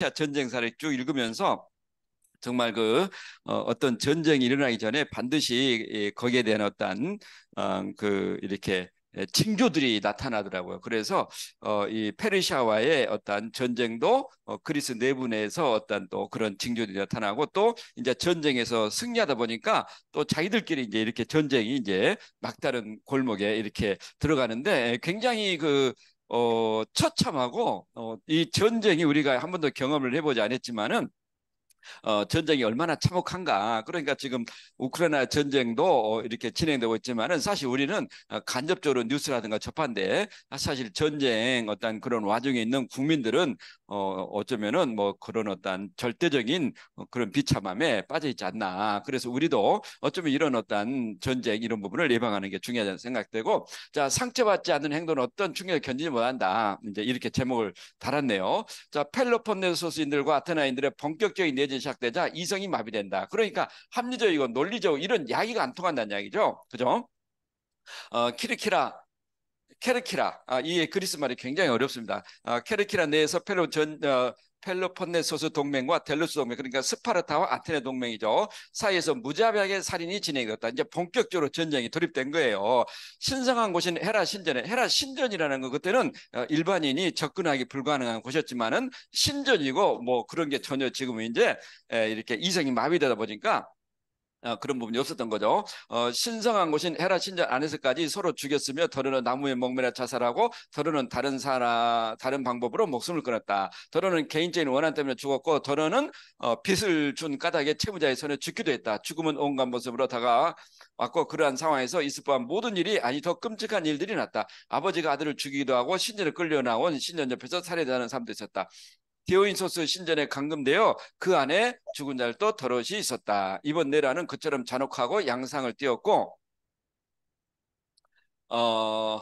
차 전쟁사를 쭉 읽으면서 정말 그 어, 떤 전쟁이 일어나기 전에 반드시 예, 거기에 대한 어떤 어, 그 이렇게 징조들이 나타나더라고요. 그래서 어, 이 페르시아와의 어떤 전쟁도 어, 그리스 내부 내에서 어떤 또 그런 징조들이 나타나고 또 이제 전쟁에서 승리하다 보니까 또 자기들끼리 이제 이렇게 전쟁이 이제 막다른 골목에 이렇게 들어가는데 굉장히 그 어, 처참하고 어, 이 전쟁이 우리가 한 번도 경험을 해보지 않았지만은 어, 전쟁이 얼마나 참혹한가. 그러니까 지금 우크라이나 전쟁도 어, 이렇게 진행되고 있지만은 사실 우리는 어, 간접적으로 뉴스라든가 접한데 사실 전쟁 어떤 그런 와중에 있는 국민들은 어, 어쩌면은 뭐 그런 어떤 절대적인 어, 그런 비참함에 빠져 있지 않나. 그래서 우리도 어쩌면 이런 어떤 전쟁 이런 부분을 예방하는 게중요하다는 생각되고 자 상처받지 않는 행동은 어떤 충격을 견디지 못한다. 이제 이렇게 제목을 달았네요. 자 펠로폰네소스인들과 아테나인들의 본격적인 내전이 시작되자 이성이 마비된다. 그러니까 합리적이고 논리적 이런 이야기가 안 통한다는 이야기죠. 그죠? 어, 키르키라 케르키라 아, 이 그리스 말이 굉장히 어렵습니다. 아, 케르키라 내에서 펠로 전 어, 펠로폰네소스 동맹과 델루스 동맹 그러니까 스파르타와 아테네 동맹이죠 사이에서 무자비하게 살인이 진행되었다 이제 본격적으로 전쟁이 돌입된 거예요 신성한 곳인 헤라 신전에 헤라 신전이라는 거 그때는 어, 일반인이 접근하기 불가능한 곳이었지만은 신전이고 뭐 그런 게 전혀 지금 이제 이렇게 이성이 마비되다 보니까 어, 그런 부분이 없었던 거죠. 어, 신성한 곳인 헤라 신전 안에서까지 서로 죽였으며 더러는 나무에 목매라 자살하고 더러는 다른 사람 다른 방법으로 목숨을 끊었다. 더러는 개인적인 원한 때문에 죽었고 더러는 어, 빚을 준 까닭에 채무자의 손에 죽기도 했다. 죽음은 온갖 모습으로 다가왔고 그러한 상황에서 이스포한 모든 일이 아니 더 끔찍한 일들이 났다. 아버지가 아들을 죽이기도 하고 신전을 끌려 나온 신전 옆에서 살해되는 사람도 있었다. 디오인소스 신전에 감금되어 그 안에 죽은 자를 또 더럿이 있었다. 이번 내라는 그처럼 잔혹하고 양상을 띄었고 어,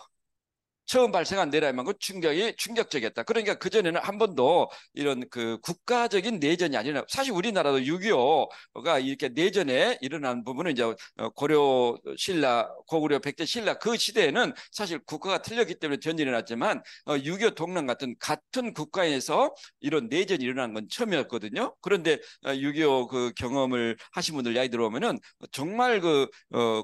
처음 발생한 내란이만큼 충격이 충격적이었다. 그러니까 그 전에는 한 번도 이런 그 국가적인 내전이 아니라 사실 우리나라도 6.25가 이렇게 내전에 일어난 부분은 이제 어, 고려 신라 고구려 백제 신라 그 시대에는 사실 국가가 틀렸기 때문에 전쟁이 일어났지만 6.25 어, 동란 같은 같은 국가에서 이런 내전이 일어난 건 처음이었거든요. 그런데 6.25그 어, 경험을 하신 분들 이 야기 들어오면은 정말 그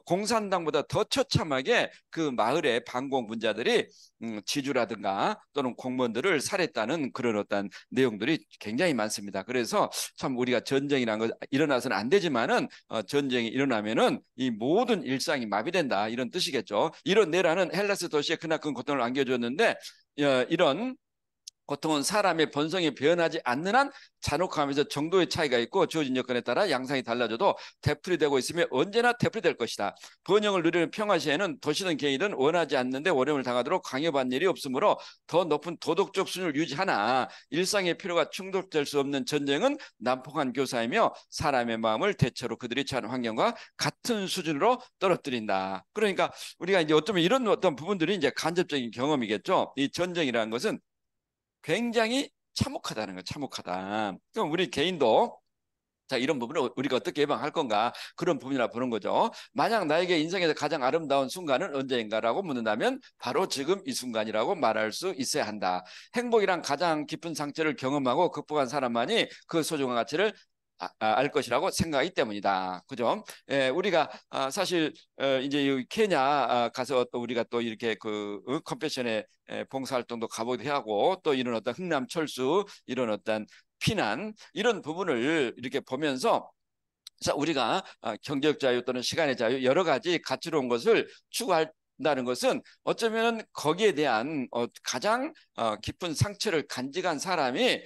공산당보다 더 처참하게 그 마을의 반공 분자들이 음, 지주라든가 또는 공무원들을 살했다는 그런 어떤 내용들이 굉장히 많습니다. 그래서 참 우리가 전쟁이란 거 일어나서는 안 되지만은 어, 전쟁이 일어나면은 이 모든 일상이 마비된다 이런 뜻이겠죠. 이런 내라는 헬라스 도시에 그나큰 고통을 안겨줬는데 어, 이런 고통은 사람의 본성이 변하지 않는 한 잔혹함에서 정도의 차이가 있고 주어진 여건에 따라 양상이 달라져도 대풀이 되고 있으며 언제나 대풀이 될 것이다. 번영을 누리는 평화시에는 도시든 개인은 원하지 않는데 어려움을 당하도록 강요받는 일이 없으므로 더 높은 도덕적 수준을 유지하나 일상의 필요가 충족될 수 없는 전쟁은 난폭한 교사이며 사람의 마음을 대체로 그들이 처한 환경과 같은 수준으로 떨어뜨린다. 그러니까 우리가 이제 어쩌면 이런 어떤 부분들이 이제 간접적인 경험이겠죠. 이 전쟁이라는 것은 굉장히 참혹하다는 거예요. 참혹하다. 그럼 우리 개인도 자 이런 부분을 우리가 어떻게 예방할 건가 그런 부분이라 보는 거죠. 만약 나에게 인생에서 가장 아름다운 순간은 언제인가라고 묻는다면 바로 지금 이 순간이라고 말할 수 있어야 한다. 행복이란 가장 깊은 상처를 경험하고 극복한 사람만이 그 소중한 가치를 아, 아, 알 것이라고 생각하기 때문이다. 그죠? 예, 우리가 아, 사실 어, 이제 여기 케냐 아, 가서 또 우리가 또 이렇게 그 어, 컴패션의 예, 봉사활동도 가보기도 하고 또 이런 어떤 흥남 철수 이런 어떤 피난 이런 부분을 이렇게 보면서 우리가 아, 경제적 자유 또는 시간의 자유 여러 가지 가치로운 것을 추구할 다는 것은 어쩌면 거기에 대한 어, 가장 어, 깊은 상처를 간직한 사람이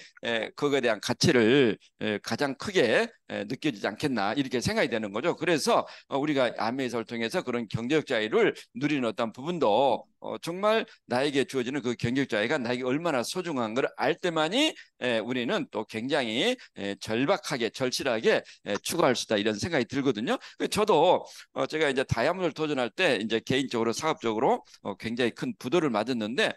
그거에 대한 가치를 가장 크게 느껴지지 않겠나 이렇게 생각이 되는 거죠. 그래서 어, 우리가 아메이설을 통해서 그런 경제적 자유를 누리는 어떤 부분도 어, 정말 나에게 주어지는 그 경제적 자유가 나에게 얼마나 소중한 걸 알 때만이 우리는 또 굉장히 절박하게 절실하게 추구할 수 있다 이런 생각이 들거든요. 저도 어, 제가 이제 다이아몬드를 도전할 때 이제 개인적으로 사업적으로 굉장히 큰 부도를 맞았는데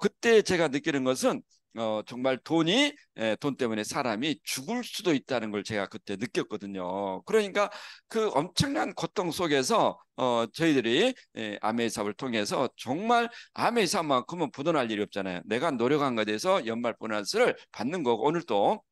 그때 제가 느끼는 것은 어, 정말 돈이 예, 돈 때문에 사람이 죽을 수도 있다는 걸 제가 그때 느꼈거든요. 그러니까 그 엄청난 고통 속에서 어, 저희들이 예, 아메이삽을 통해서 정말 아메이삽만큼은 부도날 일이 없잖아요. 내가 노력한 것에 대해서 연말 보너스를 받는 거고 오늘 또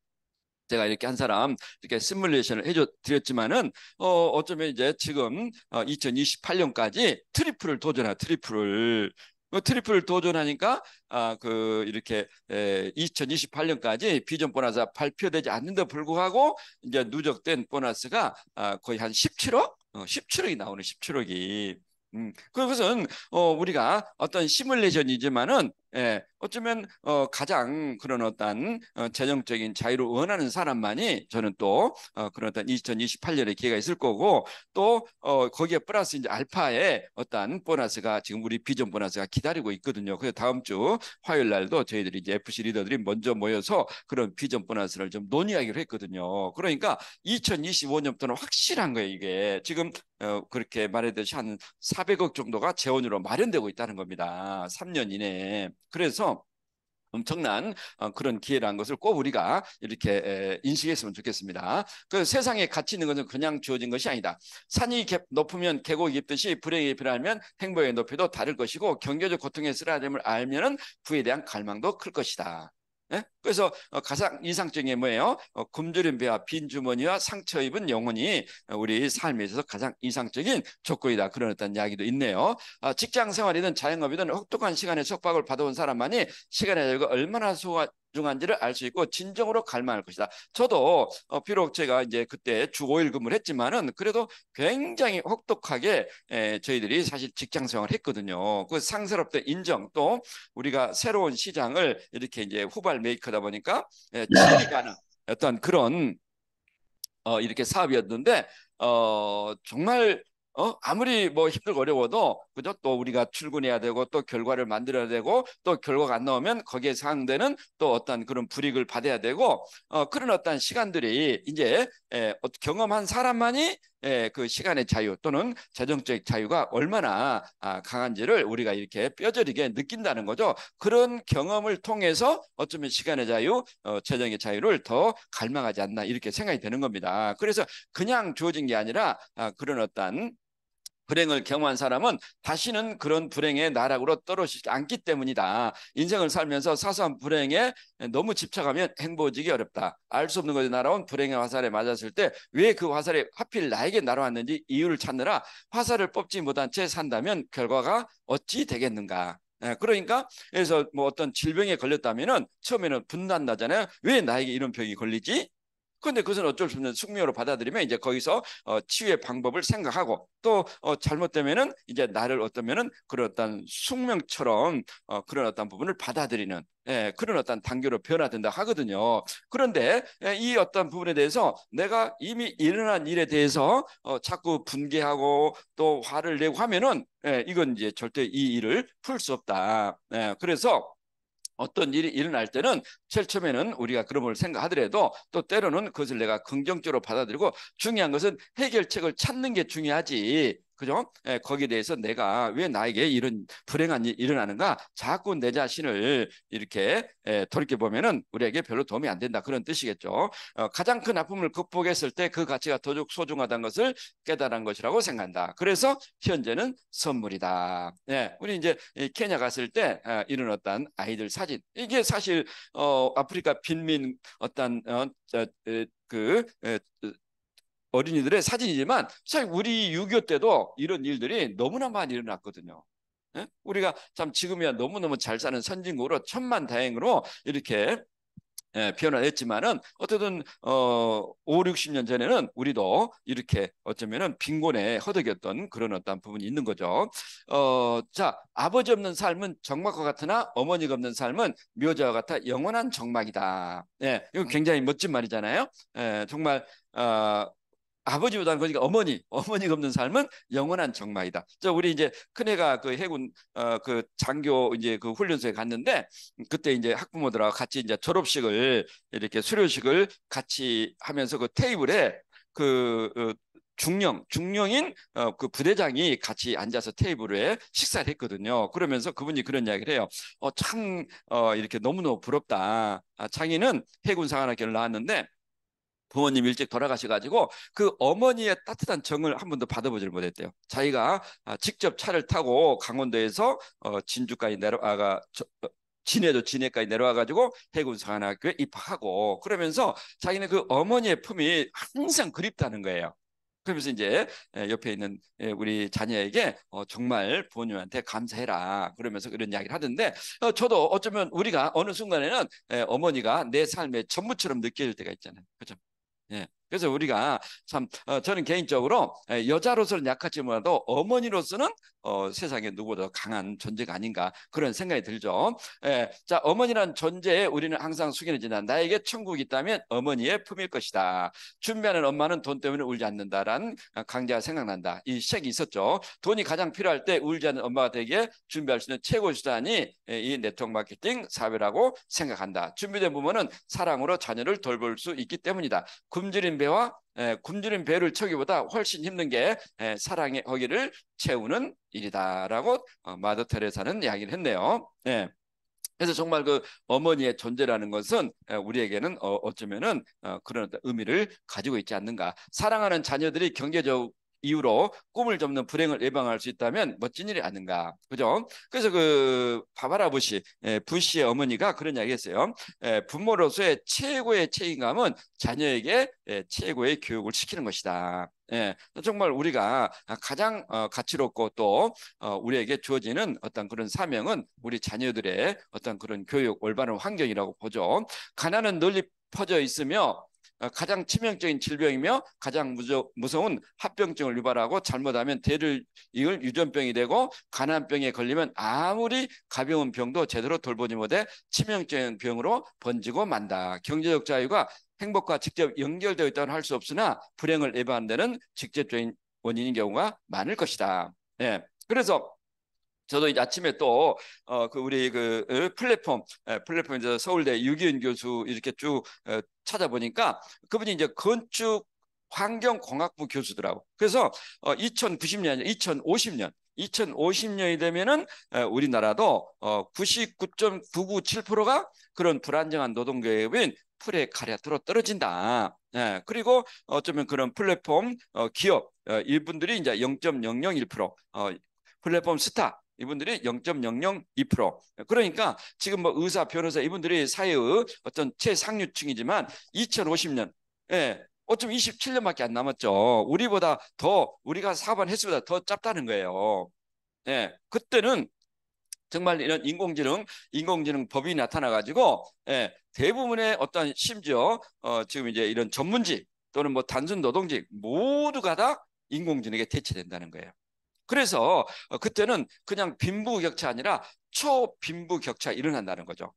제가 이렇게 한 사람 이렇게 시뮬레이션을 해줘 드렸지만은 어 어쩌면 이제 지금 어, 2028년까지 트리플을 도전하 트리플을 뭐 트리플 도전하니까 아 그 이렇게 에, 2028년까지 비전 보너스 가 발표되지 않는데 불구하고 이제 누적된 보너스가 아, 거의 한 17억, 어, 17억이 나오는 17억이. 음, 그것은 어, 우리가 어떤 시뮬레이션이지만은 에 예, 어쩌면 어, 가장 그런 어떤 어, 재정적인 자유를 원하는 사람만이 저는 또 어, 그런 어떤 2028년에 기회가 있을 거고 또 어, 거기에 플러스 이제 알파에 어떤 보너스가 지금 우리 비전 보너스가 기다리고 있거든요. 그래서 다음 주 화요일 날도 저희들이 이제 FC 리더들이 먼저 모여서 그런 비전 보너스를 좀 논의하기로 했거든요. 그러니까 2025년부터는 확실한 거예요. 이게 지금 어, 그렇게 말했듯이 한 400억 정도가 재원으로 마련되고 있다는 겁니다. 3년 이내에. 그래서 엄청난 어, 그런 기회라는 것을 꼭 우리가 이렇게 인식했으면 좋겠습니다. 그 세상에 가치 있는 것은 그냥 주어진 것이 아니다. 산이 높으면 계곡이 깊듯이 불행이 필요하면 행복의 높이도 다를 것이고 경제적 고통의 쓰라림을 알면 부에 대한 갈망도 클 것이다. 예? 그래서 어, 가장 인상적인 게 뭐예요? 어, 굶주린 배와 빈 주머니와 상처 입은 영혼이 어, 우리 삶에 있어서 가장 인상적인 조건이다. 그러냈다 이야기도 있네요. 아, 직장 생활이든 자영업이든 혹독한 시간에 속박을 받아온 사람만이 시간의 여유가 얼마나 소화, 중한지를 알 수 있고 진정으로 갈망할 것이다. 저도 어, 비록 제가 이제 그때 주 5일 근무를 했지만은 그래도 굉장히 혹독하게 에, 저희들이 사실 직장 생활을 했거든요. 그 상세롭던 인정 또 우리가 새로운 시장을 이렇게 이제 후발 메이커다 보니까 에, 네. 취가는 어떤 그런 어, 이렇게 사업이었는데 어, 정말 어? 아무리 뭐 힘들고 어려워도 그죠? 또 우리가 출근해야 되고 또 결과를 만들어야 되고 또 결과가 안 나오면 거기에 상응되는 또 어떤 그런 불이익을 받아야 되고 어, 그런 어떤 시간들이 이제 에, 예, 어, 경험한 사람만이 에, 예, 그 시간의 자유 또는 재정적 자유가 얼마나 아, 강한지를 우리가 이렇게 뼈저리게 느낀다는 거죠. 그런 경험을 통해서 어쩌면 시간의 자유, 어, 재정의 자유를 더 갈망하지 않나 이렇게 생각이 되는 겁니다. 그래서 그냥 주어진 게 아니라 아, 그런 어떤 불행을 경험한 사람은 다시는 그런 불행의 나락으로 떨어지지 않기 때문이다. 인생을 살면서 사소한 불행에 너무 집착하면 행보지기 어렵다. 알 수 없는 것에 날아온 불행의 화살에 맞았을 때 왜 그 화살이 하필 나에게 날아왔는지 이유를 찾느라 화살을 뽑지 못한 채 산다면 결과가 어찌 되겠는가. 예, 그러니까 그래서 뭐 어떤 질병에 걸렸다면은 처음에는 분단나잖아요. 왜 나에게 이런 병이 걸리지? 근데 그것은 어쩔 수 없는 숙명으로 받아들이면 이제 거기서 어, 치유의 방법을 생각하고 또 어, 잘못되면은 이제 나를 어떠면은 그런 어떤 숙명처럼 어, 그런 어떤 부분을 받아들이는 예, 그런 어떤 단계로 변화된다 하거든요. 그런데 예, 이 어떤 부분에 대해서 내가 이미 일어난 일에 대해서 어, 자꾸 분개하고 또 화를 내고 하면은 예, 이건 이제 절대 이 일을 풀 수 없다. 예, 그래서 어떤 일이 일어날 때는 제일 처음에는 우리가 그런 걸 생각하더라도 또 때로는 그것을 내가 긍정적으로 받아들이고 중요한 것은 해결책을 찾는 게 중요하지 그죠? 예, 거기에 대해서 내가 왜 나에게 이런 불행한 일이 일어나는가? 자꾸 내 자신을 이렇게 예, 돌이켜 보면은 우리에게 별로 도움이 안 된다 그런 뜻이겠죠. 어, 가장 큰 아픔을 극복했을 때 그 가치가 더 소중하다는 것을 깨달은 것이라고 생각한다. 그래서 현재는 선물이다. 예, 우리 이제 케냐 갔을 때 어, 이런 어떤 아이들 사진 이게 사실 어, 아프리카 빈민 어떤 어, 그 에, 어린이들의 사진이지만 사실 우리 6.25 때도 이런 일들이 너무나 많이 일어났거든요. 예? 우리가 참 지금이야 너무너무 잘 사는 선진국으로 천만 다행으로 이렇게 예, 변화했지만은 어쨌든 어 5, 60년 전에는 우리도 이렇게 어쩌면은 빈곤에 허덕였던 그런 어떤 부분이 있는 거죠. 어자 아버지 없는 삶은 정막과 같으나 어머니가 없는 삶은 묘자와 같아 영원한 정막이다. 예, 이거 굉장히 멋진 말이잖아요. 예, 정말 어 아버지보다는 그러니까 어머니, 어머니가 없는 삶은 영원한 정마이다. 저 우리 이제 큰애가 그 해군 어, 그 장교 이제 그 훈련소에 갔는데 그때 이제 학부모들하고 같이 이제 졸업식을 이렇게 수료식을 같이 하면서 그 테이블에 그 어, 중령, 중령인 어, 그 부대장이 같이 앉아서 테이블에 식사를 했거든요. 그러면서 그분이 그런 이야기를 해요. 어, 참, 어, 이렇게 너무너무 부럽다. 아, 장인은 해군 상관학교를 나왔는데 부모님 일찍 돌아가셔가지고 그 어머니의 따뜻한 정을 한 번도 받아보질 못했대요. 자기가 아, 직접 차를 타고 강원도에서 어, 진주까지 내려아가 어, 진해도 진해까지 내려와가지고 해군사관학교에 입학하고 그러면서 자기는 그 어머니의 품이 항상 그립다는 거예요. 그러면서 이제 예, 옆에 있는 예, 우리 자녀에게 어, 정말 부모님한테 감사해라 그러면서 그런 이야기를 하던데 어, 저도 어쩌면 우리가 어느 순간에는 에, 예, 어머니가 내 삶의 전부처럼 느껴질 때가 있잖아요. 그죠? Yeah. 그래서 우리가 참 어, 저는 개인적으로 여자로서는 약하지만도 어머니로서는 어, 세상에 누구보다 강한 존재가 아닌가 그런 생각이 들죠. 에, 자 어머니란 존재에 우리는 항상 숙연해지다 나에게 천국이 있다면 어머니의 품일 것이다. 준비하는 엄마는 돈 때문에 울지 않는다란 어, 강제가 생각난다. 이 책이 있었죠. 돈이 가장 필요할 때 울지 않는 엄마가 되기에 준비할 수 있는 최고 수단이 이 네트워크 마케팅 사회라고 생각한다. 준비된 부모는 사랑으로 자녀를 돌볼 수 있기 때문이다. 굶주린 굶주린 배와 예, 굶주린 배를 채우기보다 훨씬 힘든 게 예, 사랑의 허기를 채우는 일이다라고 어, 마더 테레사는 이야기를 했네요. 예. 그래서 정말 그 어머니의 존재라는 것은 예, 우리에게는 어, 어쩌면은 어, 그런 의미를 가지고 있지 않는가. 사랑하는 자녀들이 경제적 이유로 꿈을 접는 불행을 예방할 수 있다면 멋진 일이 아닌가. 그죠? 그래서 그 바바라 부시, 예, 부시의 어머니가 그런 이야기 했어요. 예, 부모로서의 최고의 책임감은 자녀에게 예, 최고의 교육을 시키는 것이다. 예, 정말 우리가 가장 어, 가치롭고 또 어, 우리에게 주어지는 어떤 그런 사명은 우리 자녀들의 어떤 그런 교육 올바른 환경이라고 보죠. 가난은 널리 퍼져 있으며 어, 가장 치명적인 질병이며 가장 무서운 합병증을 유발하고 잘못하면 대를 이을 유전병이 되고 간암병에 걸리면 아무리 가벼운 병도 제대로 돌보지 못해 치명적인 병으로 번지고 만다. 경제적 자유가 행복과 직접 연결되어 있다고 할수 없으나 불행을 예방하는 데는 직접적인 원인인 경우가 많을 것이다. 예. 그래서 저도 아침에 또, 어, 그 우리 그 어, 플랫폼, 예, 플랫폼 이제 서울대 유기현 교수 이렇게 쭉 어, 찾아보니까 그분이 이제 건축 환경공학부 교수더라고. 그래서 어, 2090년, 2050년, 2050년이 되면은 어, 우리나라도 어, 99.997%가 그런 불안정한 노동계획인 프레카리아트로 떨어진다. 예, 그리고 어쩌면 그런 플랫폼 어, 기업 어, 일분들이 이제 0.001% 어, 플랫폼 스타 이분들이 0.002% 그러니까 지금 뭐 의사, 변호사 이분들이 사회의 어떤 최상류층이지만 2050년 예, 어쩜 27년밖에 안 남았죠. 우리보다 더 우리가 사업한 횟수보다 더 짧다는 거예요. 예, 그때는 정말 이런 인공지능, 인공지능 법이 나타나가지고 예, 대부분의 어떤 심지어 어, 지금 이제 이런 전문직 또는 뭐 단순 노동직 모두가 다 인공지능에 대체된다는 거예요. 그래서 어, 그때는 그냥 빈부격차 아니라 초빈부격차 일어난다는 거죠.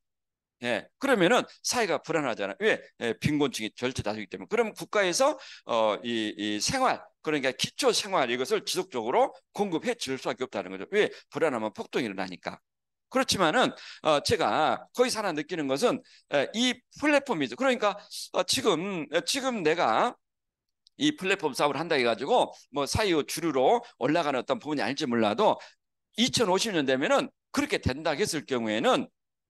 예, 그러면은 사회가 불안하잖아요. 왜? 예, 빈곤층이 절대 다수기 이 때문에. 그러면 국가에서 어, 이, 이 생활, 그러니까 기초 생활 이것을 지속적으로 공급해 줄 수밖에 없다는 거죠. 왜? 불안하면 폭동이 일어나니까. 그렇지만은 어, 제가 거의서하 느끼는 것은 에, 이 플랫폼이죠. 그러니까 어, 지금 지금 내가 이 플랫폼 사업을 한다 해가지고 뭐 사유 주류로 올라가는 어떤 부분이 아닐지 몰라도 2050년 되면은 그렇게 된다 했을 경우에는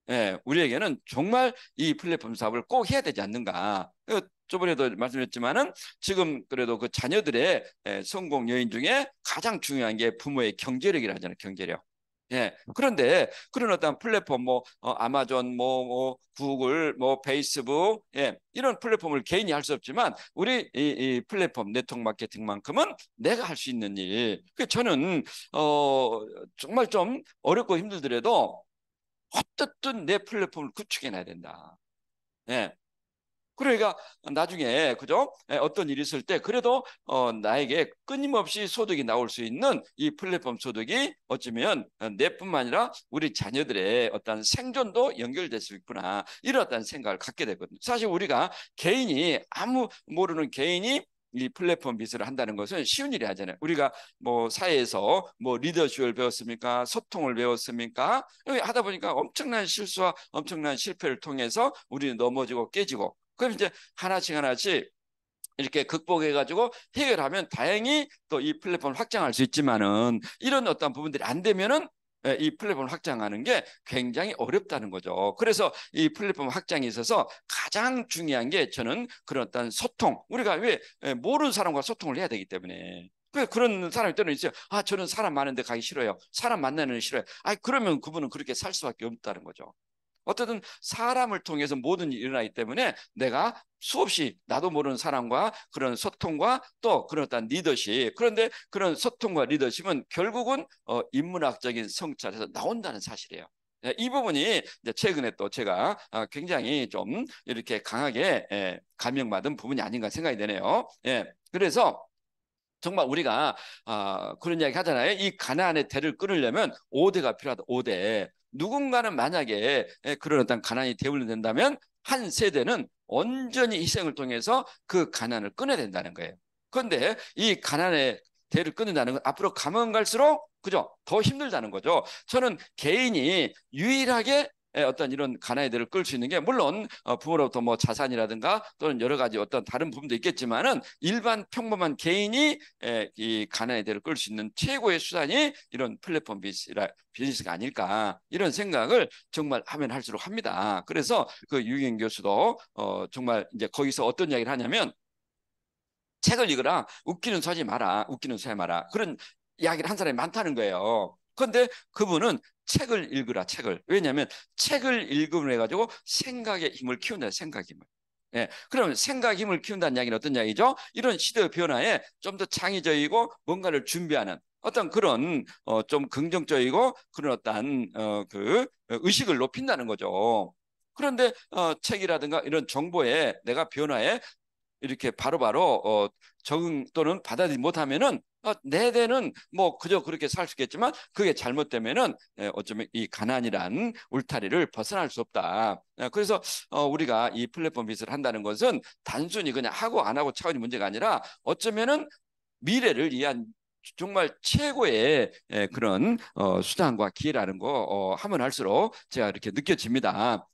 예, 우리에게는 정말 이 플랫폼 사업을 꼭 해야 되지 않는가. 어, 저번에도 말씀드렸지만은 지금 그래도 그 자녀들의 예, 성공 요인 중에 가장 중요한 게 부모의 경제력이라 하잖아요. 경제력. 예. 그런데 그런 어떤 플랫폼 뭐 어, 아마존 뭐, 뭐 구글 뭐 페이스북 예. 이런 플랫폼을 개인이 할 수 없지만 우리 이, 이 플랫폼 네트워크 마케팅만큼은 내가 할 수 있는 일. 그 저는 어 정말 좀 어렵고 힘들더라도 어떻든 내 플랫폼을 구축해 놔야 된다. 예. 그러니까 나중에 그죠? 예, 어떤 일이 있을 때 그래도 어, 나에게 끊임없이 소득이 나올 수 있는 이 플랫폼 소득이 어쩌면 어, 내뿐만 아니라 우리 자녀들의 어떤 생존도 연결될 수 있구나 이러한 생각을 갖게 되거든요. 사실 우리가 개인이 아무 모르는 개인이 이 플랫폼 비즈를 한다는 것은 쉬운 일이 하잖아요. 우리가 뭐 사회에서 뭐 리더십을 배웠습니까? 소통을 배웠습니까? 하다 보니까 엄청난 실수와 엄청난 실패를 통해서 우리는 넘어지고 깨지고 그럼 이제 하나씩 하나씩 이렇게 극복해가지고 해결하면 다행히 또 이 플랫폼을 확장할 수 있지만은 이런 어떤 부분들이 안 되면은 예, 이 플랫폼을 확장하는 게 굉장히 어렵다는 거죠. 그래서 이 플랫폼 확장에 있어서 가장 중요한 게 저는 그런 어떤 소통. 우리가 왜 예, 모르는 사람과 소통을 해야 되기 때문에. 그런 사람이 때는 있어요. 아, 저는 사람 많은데 가기 싫어요. 사람 만나는 싫어요. 아, 그러면 그분은 그렇게 살 수밖에 없다는 거죠. 어쨌든 사람을 통해서 모든 일이 일어나기 때문에 내가 수없이 나도 모르는 사람과 그런 소통과 또 그런 어떤 리더십 그런데 그런 소통과 리더십은 결국은 어, 인문학적인 성찰에서 나온다는 사실이에요. 예, 이 부분이 최근에 또 제가 아, 굉장히 좀 이렇게 강하게 예, 감명받은 부분이 아닌가 생각이 되네요. 예, 그래서 정말 우리가 아, 그런 이야기 하잖아요. 이가난의 대를 끊으려면 5대가 필요하다. 5대. 누군가는 만약에 예, 그런 어떤 가난이 대우를 된다면 한 세대는 온전히 희생을 통해서 그 가난을 끊어야 된다는 거예요. 그런데 이 가난의 대를 끊는다는 건 앞으로 가면 갈수록 그죠? 더 힘들다는 거죠. 저는 개인이 유일하게 예, 어떤 이런 가나이들을 끌 수 있는 게 물론 어, 부모로부터 뭐 자산이라든가 또는 여러 가지 어떤 다른 부분도 있겠지만은 일반 평범한 개인이 예, 이 가나이들을 끌 수 있는 최고의 수단이 이런 플랫폼 비즈니스라 비즈니스가 아닐까 이런 생각을 정말 하면 할수록 합니다. 그래서 그 유경 교수도 어 정말 이제 거기서 어떤 이야기를 하냐면 책을 읽어라 웃기는 소지 마라 웃기는 소리 마라 그런 이야기를 한 사람이 많다는 거예요. 그런데 그분은 책을 읽으라 책을 왜냐하면 책을 읽으면 해가지고 생각의 힘을 키운다 생각 힘을 예, 그러면 생각 힘을 키운다는 이야기는 어떤 이야기죠? 이런 시대의 변화에 좀 더 창의적이고 뭔가를 준비하는 어떤 그런 어, 좀 긍정적이고 그런 어떤 어, 그 의식을 높인다는 거죠. 그런데 어, 책이라든가 이런 정보에 내가 변화에 이렇게 바로바로 바로, 어, 적응 또는 받아들이지 못하면은 내 어, 대는 뭐 그저 그렇게 살 수 있겠지만 그게 잘못되면은 예, 어쩌면 이 가난이란 울타리를 벗어날 수 없다. 예, 그래서 어, 우리가 이 플랫폼 빚을 한다는 것은 단순히 그냥 하고 안 하고 차원이 문제가 아니라 어쩌면은 미래를 위한 정말 최고의 예, 그런 어, 수단과 기회라는 거 하면 할수록 제가 이렇게 느껴집니다.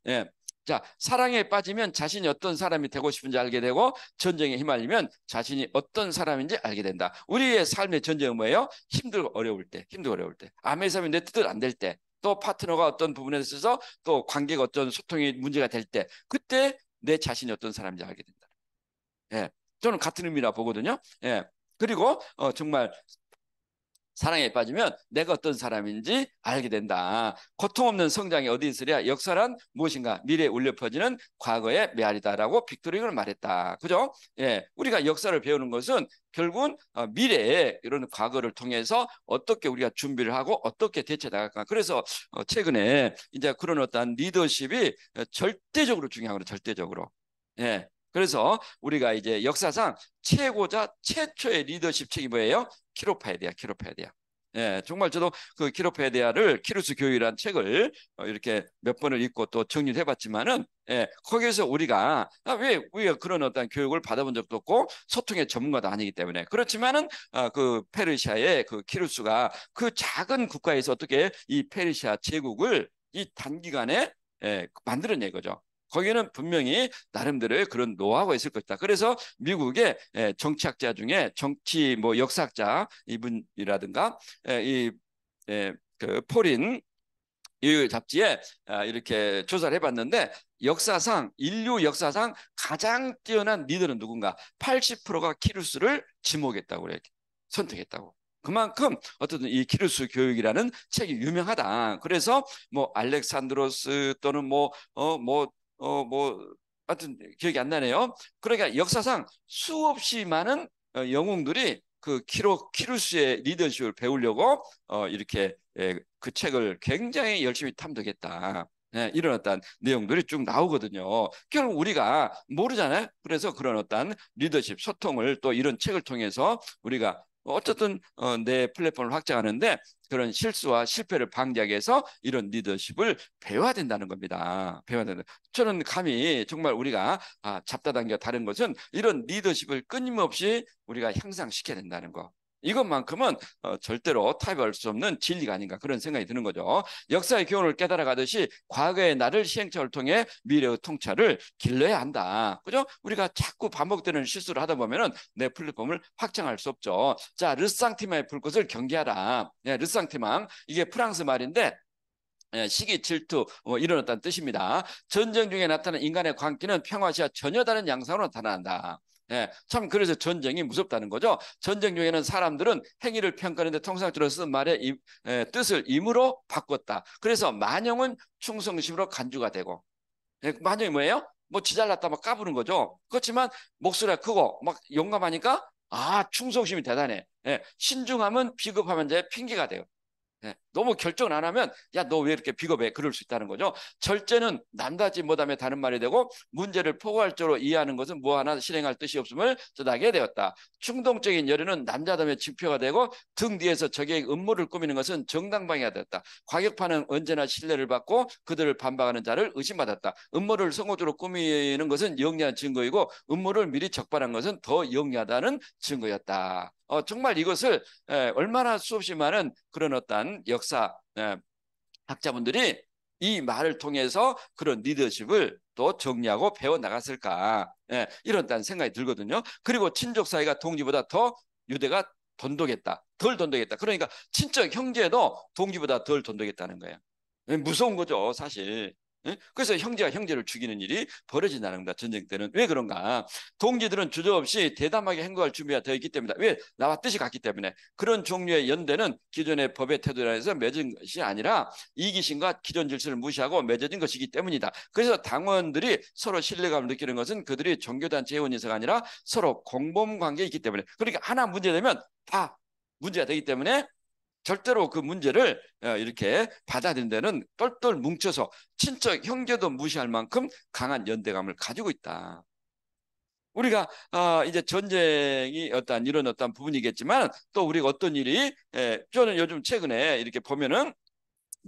자, 사랑에 빠지면 자신이 어떤 사람이 되고 싶은지 알게 되고 전쟁에 휘말리면 자신이 어떤 사람인지 알게 된다. 우리의 삶의 전쟁은 뭐예요? 힘들고 어려울 때, 힘들고 어려울 때. 아의 삶이 내뜻을안될 때, 또 파트너가 어떤 부분에 있어서 또 관계가 어떤 소통이 문제가 될 때, 그때 내 자신이 어떤 사람인지 알게 된다. 예. 저는 같은 의미라 보거든요. 예. 그리고 어, 정말 사랑에 빠지면 내가 어떤 사람인지 알게 된다. 고통 없는 성장이 어디 있으랴? 역사란 무엇인가? 미래에 울려 퍼지는 과거의 메아리다라고 빅토리가 말했다. 그죠? 예. 우리가 역사를 배우는 것은 결국은 어, 미래에 이런 과거를 통해서 어떻게 우리가 준비를 하고 어떻게 대처 나갈까. 그래서 어, 최근에 이제 그런 어떤 리더십이 어, 절대적으로 중요하거든 절대적으로. 예. 그래서 우리가 이제 역사상 최고자 최초의 리더십 책이 뭐예요? 키로페디아, 키로페디아. 예, 정말 저도 그 키로페디아를 키루스 교육이라는 책을 어, 이렇게 몇 번을 읽고 또 정리를 해봤지만은 예, 거기에서 우리가 아, 왜 우리가 그런 어떤 교육을 받아본 적도 없고 소통의 전문가도 아니기 때문에 그렇지만은 아, 그 페르시아의 그 키루스가 그 작은 국가에서 어떻게 이 페르시아 제국을 이 단기간에 예, 만들어낸 거죠. 거기는 분명히 나름대로의 그런 노하우가 있을 것이다. 그래서 미국의 예, 정치학자 중에 정치 뭐 역사학자 이분이라든가 예, 이그 예, 포린 이 잡지에 아, 이렇게 조사를 해봤는데 역사상 인류 역사상 가장 뛰어난 리더는 누군가 80%가 키루스를 지목했다고 그래 선택했다고. 그만큼 어쨌든 이 키루스 교육이라는 책이 유명하다. 그래서 뭐 알렉산드로스 또는 뭐 어뭐 어, 뭐 어뭐 하여튼 기억이 안 나네요. 그러니까 역사상 수없이 많은 어, 영웅들이 그 키로 키루스의 리더십을 배우려고 어 이렇게 예, 그 책을 굉장히 열심히 탐독했다. 예, 이런 어떤 내용들이 쭉 나오거든요. 결국 우리가 모르잖아요. 그래서 그런 어떤 리더십, 소통을 또 이런 책을 통해서 우리가 어쨌든 어, 내 플랫폼을 확장하는데 그런 실수와 실패를 방지하기 위해서 이런 리더십을 배워야 된다는 겁니다. 배워야 된다. 저는 감히 정말 우리가 아, 잡다단계 다른 것은 이런 리더십을 끊임없이 우리가 향상시켜야 된다는 거. 이것만큼은 어, 절대로 타협할 수 없는 진리가 아닌가 그런 생각이 드는 거죠. 역사의 교훈을 깨달아 가듯이 과거의 나를 시행착오를 통해 미래의 통찰을 길러야 한다. 그죠? 우리가 자꾸 반복되는 실수를 하다 보면은 내 플랫폼을 확장할 수 없죠. 자, 르상티마의 불꽃을 경계하라. 예, 르상티망 이게 프랑스 말인데 예, 시기 질투 뭐 일어났다는 뜻입니다. 전쟁 중에 나타난 인간의 광기는 평화시와 전혀 다른 양상으로 나타난다. 예, 참 그래서 전쟁이 무섭다는 거죠. 전쟁 중에는 사람들은 행위를 평가하는데 통상적으로 쓴 말의 이, 예, 뜻을 임으로 바꿨다. 그래서 만영은 충성심으로 간주가 되고 예, 만영이 뭐예요? 뭐 지잘났다 막 까부는 거죠. 그렇지만 목소리가 크고 막 용감하니까 아 충성심이 대단해. 예, 신중함은 비급하면 이제 핑계가 돼요. 예, 너무 결정을 안 하면 야 너 왜 이렇게 비겁해 그럴 수 있다는 거죠. 절제는 남다지 못하며 뭐 다른 말이 되고 문제를 포괄적으로 이해하는 것은 뭐 하나 실행할 뜻이 없음을 저하게 되었다. 충동적인 열의는 남자담의 지표가 되고 등 뒤에서 적의 음모를 꾸미는 것은 정당방위가 되었다. 과격파는 언제나 신뢰를 받고 그들을 반박하는 자를 의심받았다. 음모를 성공적으로 꾸미는 것은 영리한 증거이고 음모를 미리 적발한 것은 더 영리하다는 증거였다. 어, 정말 이것을 에, 얼마나 수없이 많은 그런 어떤 역사 역사 예, 학자분들이 이 말을 통해서 그런 리더십을 또 정리하고 배워 나갔을까 예, 이런 딴 생각이 들거든요. 그리고 친족 사이가 동지보다 더 유대가 돈독했다, 덜 돈독했다. 그러니까 친척 형제도 동지보다 덜 돈독했다는 거예요. 무서운 거죠, 사실. 그래서 형제와 형제를 죽이는 일이 벌어진다는 겁니다. 전쟁 때는 왜 그런가? 동지들은 주저없이 대담하게 행동할 준비가 되어 있기 때문이다. 왜 나와 뜻이 같기 때문에 그런 종류의 연대는 기존의 법의 태도에서 맺은 것이 아니라 이기심과 기존 질서를 무시하고 맺어진 것이기 때문이다. 그래서 당원들이 서로 신뢰감을 느끼는 것은 그들이 종교단체 회원인사가 아니라 서로 공범 관계이기 때문에 그러니까 하나 문제되면 다 문제가 되기 때문에 절대로 그 문제를 어, 이렇게 받아들인데는 똘똘 뭉쳐서 친척 형제도 무시할 만큼 강한 연대감을 가지고 있다. 우리가 어, 이제 전쟁이 어떠 이런 어떠 부분이겠지만 또 우리가 어떤 일이 예, 저는 요즘 최근에 이렇게 보면은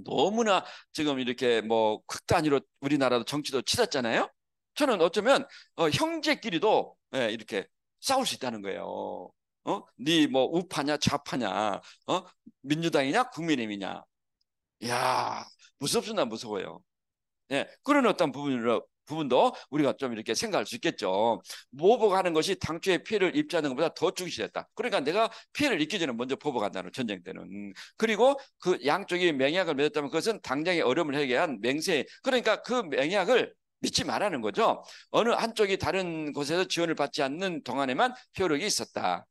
너무나 지금 이렇게 뭐 극단위로 우리나라도 정치도 치닫잖아요. 저는 어쩌면 어, 형제끼리도 예, 이렇게 싸울 수 있다는 거예요. 어? 네뭐 우파냐 좌파냐? 어? 민주당이냐 국민의힘이냐? 야, 무섭습니다. 무서워요. 예. 그런 어떤 부분으로 부분도 우리가 좀 이렇게 생각할 수 있겠죠. 모복하는 것이 당초에 피해를 입지 는 것보다 더 중시했다. 그러니까 내가 피해를 입기 전에 먼저 보복한다는 전쟁 때는. 그리고 그 양쪽이 맹약을 맺었다면 그것은 당장의 어려움을 해결한 맹세. 그러니까 그 맹약을 믿지 말라는 거죠. 어느 한쪽이 다른 곳에서 지원을 받지 않는 동안에만 효력이 있었다.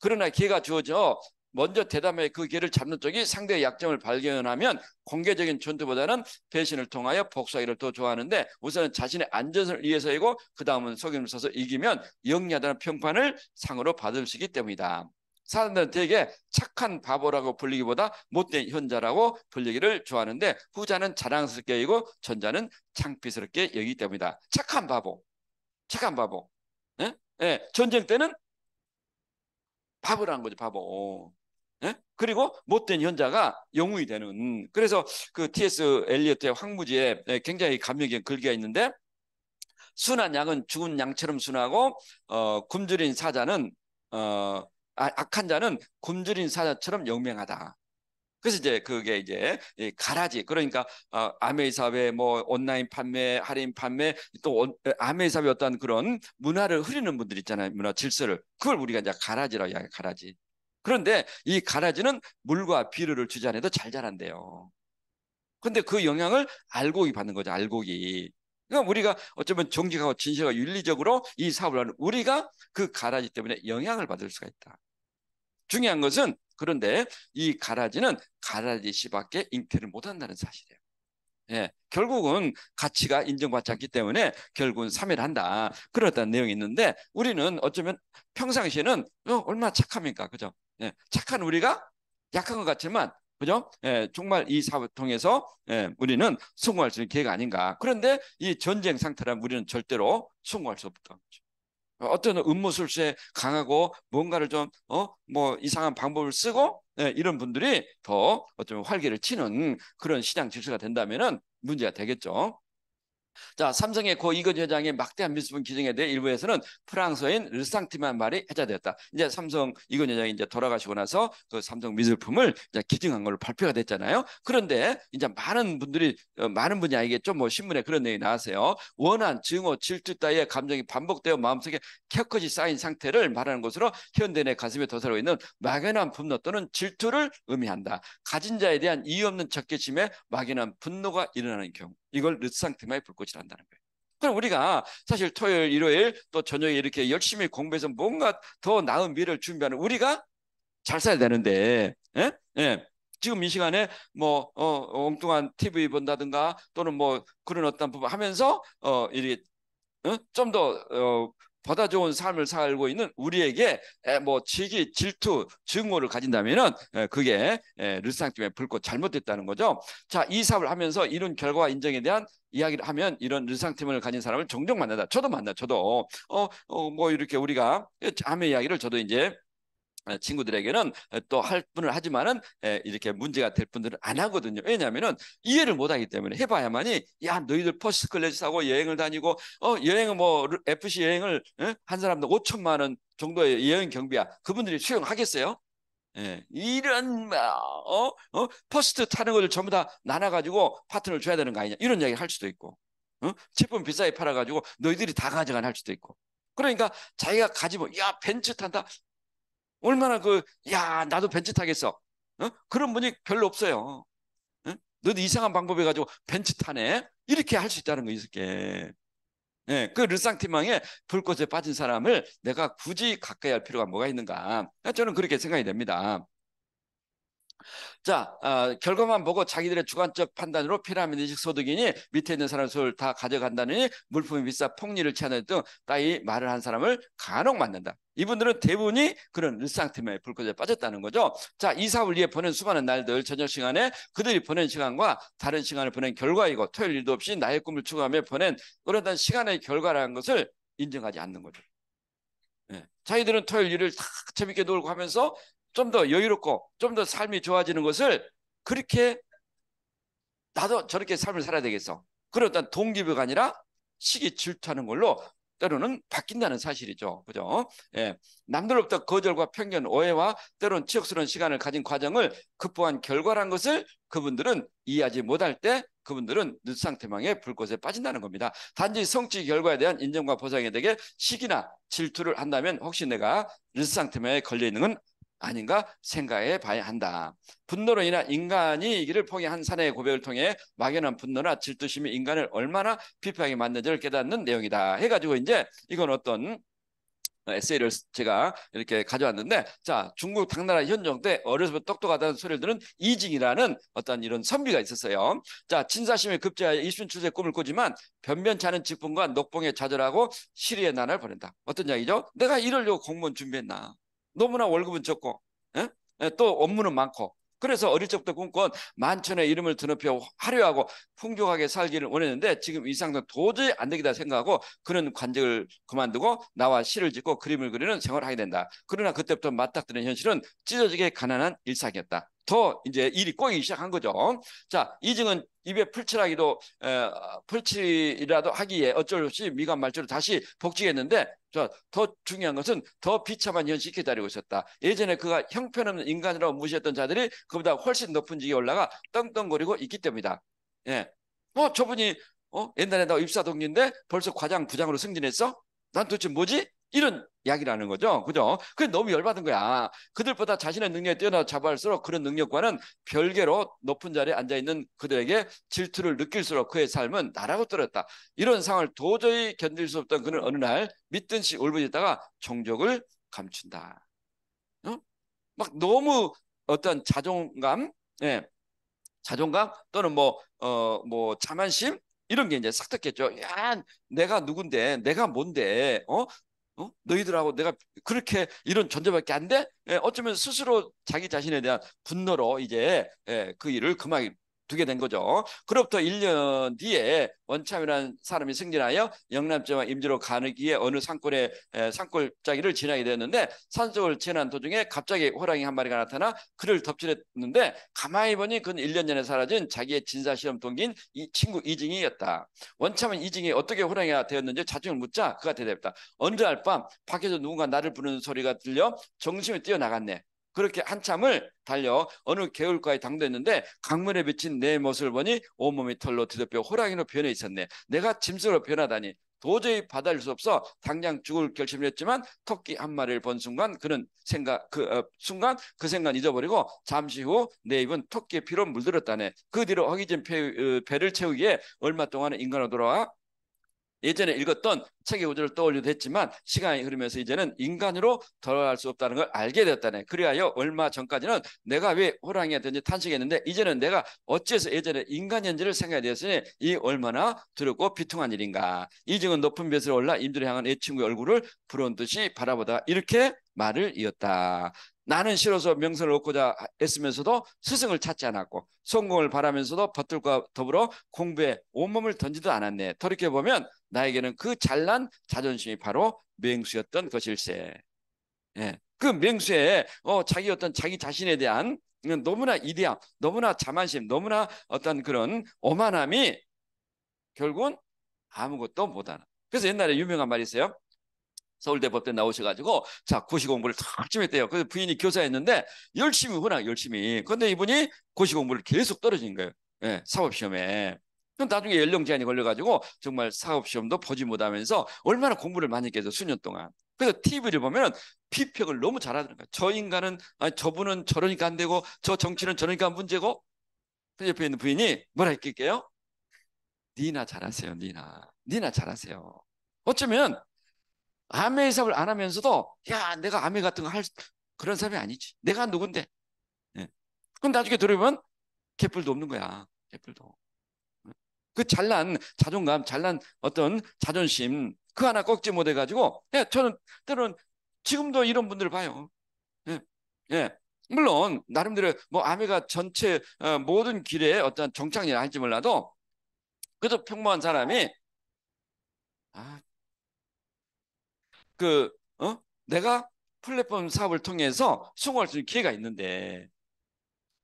그러나 기회가 주어져 먼저 대담해 그 기회를 잡는 쪽이 상대의 약점을 발견하면 공개적인 전투보다는 배신을 통하여 복수하기를 더 좋아하는데 우선은 자신의 안전을 위해서이고 그 다음은 속임을 써서 이기면 영리하다는 평판을 상으로 받을 수 있기 때문이다. 사람들은 되게 착한 바보라고 불리기보다 못된 현자라고 불리기를 좋아하는데 후자는 자랑스럽게 여기고 전자는 창피스럽게 여기기 때문이다. 착한 바보. 착한 바보. 예? 예. 전쟁 때는 밥을 한 거죠, 바보. 어. 예? 그리고 못된 현자가 영웅이 되는. 그래서 그 T.S. 엘리어트의 황무지에 예, 굉장히 감명 깊은 글귀가 있는데 순한 양은 죽은 양처럼 순하고 어, 굶주린 사자는 어, 아, 악한 자는 굶주린 사자처럼 영명하다. 그래서 이제 그게 이제 가라지 그러니까 아메이 어, 사회 뭐 온라인 판매 할인 판매 또 아메이 사회 어떤 그런 문화를 흐리는 분들 있잖아요 문화 질서를 그걸 우리가 이제 가라지라고 이야기 가라지 그런데 이 가라지는 물과 비료를 주지 않아도 잘 자란대요 근데 그 영향을 알곡이 받는 거죠 알곡이 그러니까 우리가 어쩌면 정직하고 진실하고 윤리적으로 이 사업을 하는 우리가 그 가라지 때문에 영향을 받을 수가 있다 중요한 것은 그런데 이 가라지는 가라지 씨밖에 잉태를 못한다는 사실이에요. 예, 결국은 가치가 인정받지 않기 때문에 결국은 3일 한다. 그렇다는 내용이 있는데 우리는 어쩌면 평상시에는 어, 얼마나 착합니까? 그죠? 예, 착한 우리가 약한 것 같지만 그죠? 예, 정말 이 사업 통해서 예, 우리는 성공할 수 있는 기회가 아닌가. 그런데 이 전쟁 상태라면 우리는 절대로 성공할 수없다 어, 어떤 음모술수에 강하고 뭔가를 좀 어 뭐 이상한 방법을 쓰고 예, 이런 분들이 더 어쩌면 활기를 치는 그런 시장 질서가 된다면은 문제가 되겠죠. 자, 삼성의 고이건 회장의 막대한 미수분 기증에 대해 일부에서는 프랑스인 어 르상티만 말이 해자되었다. 이제 삼성 이건 회장이 이제 돌아가시고 나서 그 삼성 미술품을 이제 기증한 걸로 발표가 됐잖아요. 그런데 이제 많은 분들이 어, 많은 분이 알겠죠. 뭐 신문에 그런 내용이 나왔어요. 원한, 증오, 질투 따위의 감정이 반복되어 마음속에 캐커지 쌓인 상태를 말하는 것으로 현대내 가슴에 도사로 있는 막연한 분노 또는 질투를 의미한다. 가진 자에 대한 이유 없는 적개심에 막연한 분노가 일어나는 경우. 이걸 르상테마의 불꽃이라 한다는 거예요. 그럼 우리가 사실 토요일, 일요일 또 저녁에 이렇게 열심히 공부해서 뭔가 더 나은 미래를 준비하는 우리가 잘 써야 되는데, 예? 예. 지금 이 시간에 뭐 어, 엉뚱한 TV 본다든가 또는 뭐 그런 어떤 부분 하면서 어 이리 어? 좀더 어, 받아 좋은 삶을 살고 있는 우리에게 뭐 지기, 질투, 증오를 가진다면은 그게 르상팀의 불꽃 잘못됐다는 거죠. 자, 이 사업을 하면서 이런 결과와 인정에 대한 이야기를 하면 이런 르상팀을 가진 사람을 종종 만나다. 저도 만나. 저도 어, 어, 뭐 이렇게 우리가 암의 이야기를 저도 이제 어, 친구들에게는 또 할 분을 하지만은 이렇게 문제가 될 분들은 안 하거든요. 왜냐하면은 이해를 못하기 때문에 해봐야만이 야 너희들 퍼스트 클래스 하고 여행을 다니고 어 여행은 뭐 FC 여행을 어, 한사람도 5천만 원 정도의 여행 경비야. 그분들이 수용하겠어요? 예, 이런 어, 어 퍼스트 타는 것을 전부 다 나눠가지고 파트너를 줘야 되는 거 아니냐 이런 이야기 할 수도 있고 어? 제품 비싸게 팔아가지고 너희들이 다 가져간 할 수도 있고 그러니까 자기가 가지고 야 벤츠 탄다 얼마나 그, 야, 나도 벤츠 타겠어. 어? 그런 분이 별로 없어요. 어? 너도 이상한 방법 해가지고 벤츠 타네? 이렇게 할 수 있다는 거, 있을게 예, 그 르상티망의 불꽃에 빠진 사람을 내가 굳이 가까이 할 필요가 뭐가 있는가. 저는 그렇게 생각이 됩니다. 자, 어, 결과만 보고 자기들의 주관적 판단으로 피라미드식 소득이니 밑에 있는 사람 소를다 가져간다느니 물품이 비싸 폭리를 취하는 등 따위 말을 한 사람을 간혹 만난다. 이분들은 대부분이 그런 일상팀에 불꽃에 빠졌다는 거죠. 자, 이사울 위에 보낸 수많은 날들 저녁 시간에 그들이 보낸 시간과 다른 시간을 보낸 결과이고 토요일 일도 없이 나의 꿈을 추구하며 보낸 그러 시간의 결과라는 것을 인정하지 않는 거죠. 네. 자기들은 토요일 일을 다 재밌게 놀고 하면서 좀더 여유롭고 좀 더 삶이 좋아지는 것을 그렇게 나도 저렇게 삶을 살아야 되겠어. 그런 어떤 동기부가 아니라 시기 질투하는 걸로 때로는 바뀐다는 사실이죠. 그죠? 예. 남들로부터 거절과 편견, 오해와 때로는 치욕스러운 시간을 가진 과정을 극복한 결과란 것을 그분들은 이해하지 못할 때 그분들은 늦상태망의 불꽃에 빠진다는 겁니다. 단지 성취 결과에 대한 인정과 보상에 대해 시기나 질투를 한다면 혹시 내가 늦상태망에 걸려 있는 건 아닌가 생각해 봐야 한다. 분노로 인한 인간이 이를 포기한 사내의 고백을 통해 막연한 분노나 질투심이 인간을 얼마나 피폐하게 만드는지를 깨닫는 내용이다. 해가지고 이제 이건 어떤 에세이를 제가 이렇게 가져왔는데 자 중국 당나라 현종 때 어려서부터 똑똑하다는 소리를 들은 이징이라는 어떤 이런 선비가 있었어요. 자 친사심에 급제하여 이순출세 꿈을 꾸지만 변변치 않은 직분과 녹봉에 좌절하고 시리의 난을 보낸다. 어떤 이야기죠? 내가 이럴려고 공무원 준비했나? 너무나 월급은 적고 에? 예? 에, 예, 또 업무는 많고 그래서 어릴 적부터 꿈꾼 만천의 이름을 드높여 화려하고 풍족하게 살기를 원했는데 지금 이상도 도저히 안 되겠다 생각하고 그런 관직을 그만두고 나와 시를 짓고 그림을 그리는 생활을 하게 된다. 그러나 그때부터 맞닥뜨리는 현실은 찢어지게 가난한 일상이었다. 더 이제 일이 꼬이기 시작한 거죠. 자, 이증은 입에 풀칠하기도 에, 풀칠이라도 하기에 어쩔 수 없이 미간 말초로 다시 복직했는데 더 중요한 것은 더 비참한 현실이 기다리고 있었다. 예전에 그가 형편없는 인간이라고 무시했던 자들이 그보다 훨씬 높은 지위에 올라가 떵떵거리고 있기 때문이다. 예. 뭐 저분이 어, 옛날에 나 입사 동기인데 벌써 과장 부장으로 승진했어? 난 도대체 뭐지? 이런 이야기라는 거죠. 그죠? 그게 너무 열받은 거야. 그들보다 자신의 능력에 뛰어나 자부할수록 그런 능력과는 별개로 높은 자리에 앉아있는 그들에게 질투를 느낄수록 그의 삶은 나라고 떨었다. 이런 상황을 도저히 견딜 수 없던 그는 어느 날 믿든 시 울부짖다가 종족을 감춘다. 어? 막 너무 어떤 자존감, 예. 자존감 또는 뭐, 어, 뭐, 자만심 이런 게 이제 싹 듣겠죠. 야, 내가 누군데, 내가 뭔데, 어, 어? 너희들하고 내가 그렇게 이런 존재밖에 안 돼? 예, 어쩌면 스스로 자기 자신에 대한 분노로 이제 예, 그 일을 금하 두게 된 거죠. 그로부터 1년 뒤에 원참이라는 사람이 승진하여 영남제와 임지로 가느기에 어느 산골에 산골짜기를 지나게 되었는데 산속을 지난 도중에 갑자기 호랑이 한 마리가 나타나 그를 덮칠했는데 가만히 보니 그는 1년 전에 사라진 자기의 진사시험 동기인 이 친구 이징이였다. 원참은 이징이 어떻게 호랑이가 되었는지 자중을 묻자 그가 대답했다. 어느 날 밤 밖에서 누군가 나를 부르는 소리가 들려 정신이 뛰어나갔네. 그렇게 한참을 달려 어느 개울가에 당도했는데 강물에 비친 내 모습을 보니 온몸이 털로 뒤덮여 호랑이로 변해 있었네. 내가 짐승으로 변하다니 도저히 받아들일 수 없어 당장 죽을 결심을 했지만 토끼 한 마리를 본 순간 그는 생각 그 어, 순간 그 생각 잊어버리고 잠시 후 내 입은 토끼의 피로 물들었다네 그 뒤로 허기진 어, 배, 를 채우기에 얼마 동안 인간으로 돌아와 예전에 읽었던 책의 구절을 떠올리기도 했지만 시간이 흐르면서 이제는 인간으로 돌아갈 수 없다는 걸 알게 되었다네. 그리하여 얼마 전까지는 내가 왜 호랑이가 된지 탄식했는데 이제는 내가 어째서 예전에 인간인지를 생각해 되었으니 이 얼마나 두렵고 비통한 일인가. 이증은 높은 벼슬에 올라 임들를 향한 내 친구의 얼굴을 부러운 듯이 바라보다 이렇게 말을 이었다. 나는 싫어서 명성을 얻고자 했으면서도 스승을 찾지 않았고 성공을 바라면서도 버들과 더불어 공부에 온몸을 던지도 않았네. 돌이켜보면 나에게는 그 잘난 자존심이 바로 맹수였던 것일세. 그 예. 그 맹수의 어, 자기 어떤 자기 자신에 대한 너무나 이대함, 너무나 자만심, 너무나 어떤 그런 오만함이 결국은 아무것도 못하는. 그래서 옛날에 유명한 말이 있어요. 서울대 법대 나오셔가지고 자 고시 공부를 털쯤 했대요. 그래서 부인이 교사였는데 열심히 후나 열심히. 그런데 이분이 고시 공부를 계속 떨어진 거예요. 예, 사법 시험에. 그럼 나중에 연령 제한이 걸려가지고 정말 사업 시험도 보지 못하면서 얼마나 공부를 많이 했겠어 수년 동안. 그래서 TV를 보면 비평을 너무 잘하는 거야. 저 인간은 아니, 저분은 저러니까 안 되고 저 정치는 저러니까 문제고. 그 옆에 있는 부인이 뭐라 했을게요? 니나 잘하세요, 니나. 니나 잘하세요. 어쩌면 아메 해석을 안 하면서도 야 내가 아메 같은 거 할 그런 사람이 아니지. 내가 누군데? 예. 그럼 나중에 들어보면 개뿔도 없는 거야. 개뿔도. 그 잘난 자존감, 잘난 어떤 자존심 그 하나 꺾지 못해 가지고 예, 저는 때론 지금도 이런 분들을 봐요. 예. 예. 물론 나름대로 뭐 아메가 전체 어, 모든 길에 어떤 정착이라 할지 몰라도 그저 평범한 사람이 아, 그 어? 내가 플랫폼 사업을 통해서 성공할 수 있는 기회가 있는데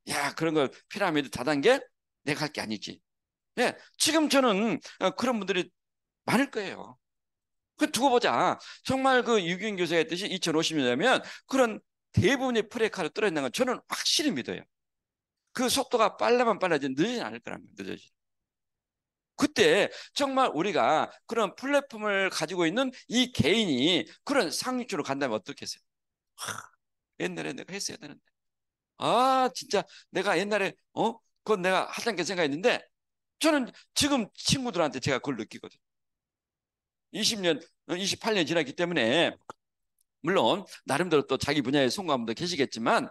야 그런 걸 피라미드 다단계 내가 할 게 아니지 예, 지금 저는 어, 그런 분들이 많을 거예요. 그 두고 보자. 정말 그유기 교사가 했듯이 2050년이면 그런 대부분의 프레카로 떨어진다는 건 저는 확실히 믿어요. 그 속도가 빨라면 빨라지 늦진 않을 거랍니다. 늦어지. 그때 정말 우리가 그런 플랫폼을 가지고 있는 이 개인이 그런 상류주로 간다면 어떻겠어요? 하, 옛날에 내가 했어야 되는데. 아, 진짜 내가 옛날에 어? 그건 내가 하던 게 생각했는데 저는 지금 친구들한테 제가 그걸 느끼거든요. 20년, 28년 지났기 때문에 물론 나름대로 또 자기 분야에 성공한 분도 계시겠지만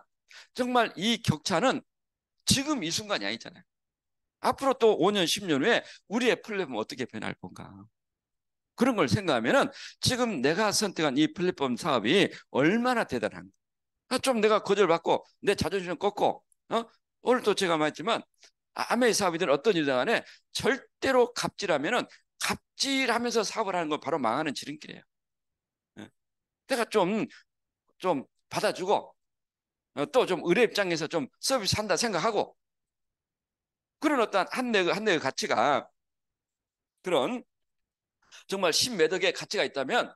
정말 이 격차는 지금 이 순간이 아니잖아요. 앞으로 또 5년, 10년 후에 우리의 플랫폼 어떻게 변할 건가. 그런 걸 생각하면은 지금 내가 선택한 이 플랫폼 사업이 얼마나 대단한가. 아, 좀 내가 거절받고 내 자존심을 꺾고, 어? 오늘 또 제가 말했지만 아멜 사업이든 어떤 일이든 간에 절대로 갑질하면은 갑질하면서 사업을 하는 건 바로 망하는 지름길이에요. 예. 내가 좀, 좀 받아주고, 어, 또좀 의뢰 입장에서 좀 서비스 한다 생각하고, 그런 어떤 한내의, 한 가치가, 그런 정말 십몇 억의 가치가 있다면,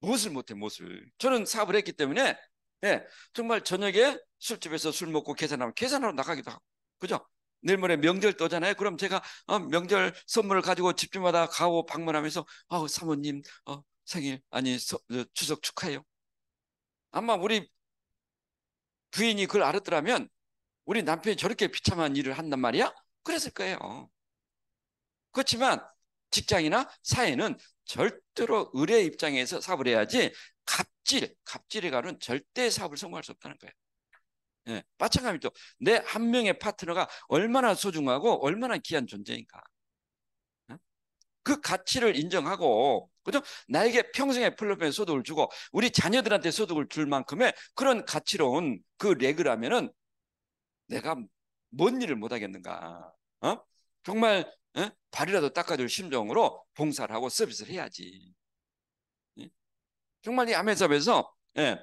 무엇을 못해, 무엇을. 저는 사업을 했기 때문에, 예, 정말 저녁에 술집에서 술 먹고 계산하면 계산하러 나가기도 하고, 그죠? 내일 모레 명절 또잖아요. 그럼 제가 어, 명절 선물을 가지고 집집마다 가고 방문하면서 어, 사모님 어, 생일 아니 서, 어, 추석 축하해요. 아마 우리 부인이 그걸 알았더라면 우리 남편이 저렇게 비참한 일을 한단 말이야? 그랬을 거예요. 그렇지만 직장이나 사회는 절대로 의뢰 입장에서 사업을 해야지 갑질, 갑질에 가는 절대 사업을 성공할 수 없다는 거예요. 예, 빠찬함이죠내 한 명의 파트너가 얼마나 소중하고 얼마나 귀한 존재인가. 그 가치를 인정하고 그죠? 나에게 평생의 플랫폼에 소득을 주고 우리 자녀들한테 소득을 줄 만큼의 그런 가치로운 그 레그라면은 내가 뭔 일을 못 하겠는가? 어? 정말 에? 발이라도 닦아줄 심정으로 봉사를 하고 서비스를 해야지. 정말 이 아메잡에서 예,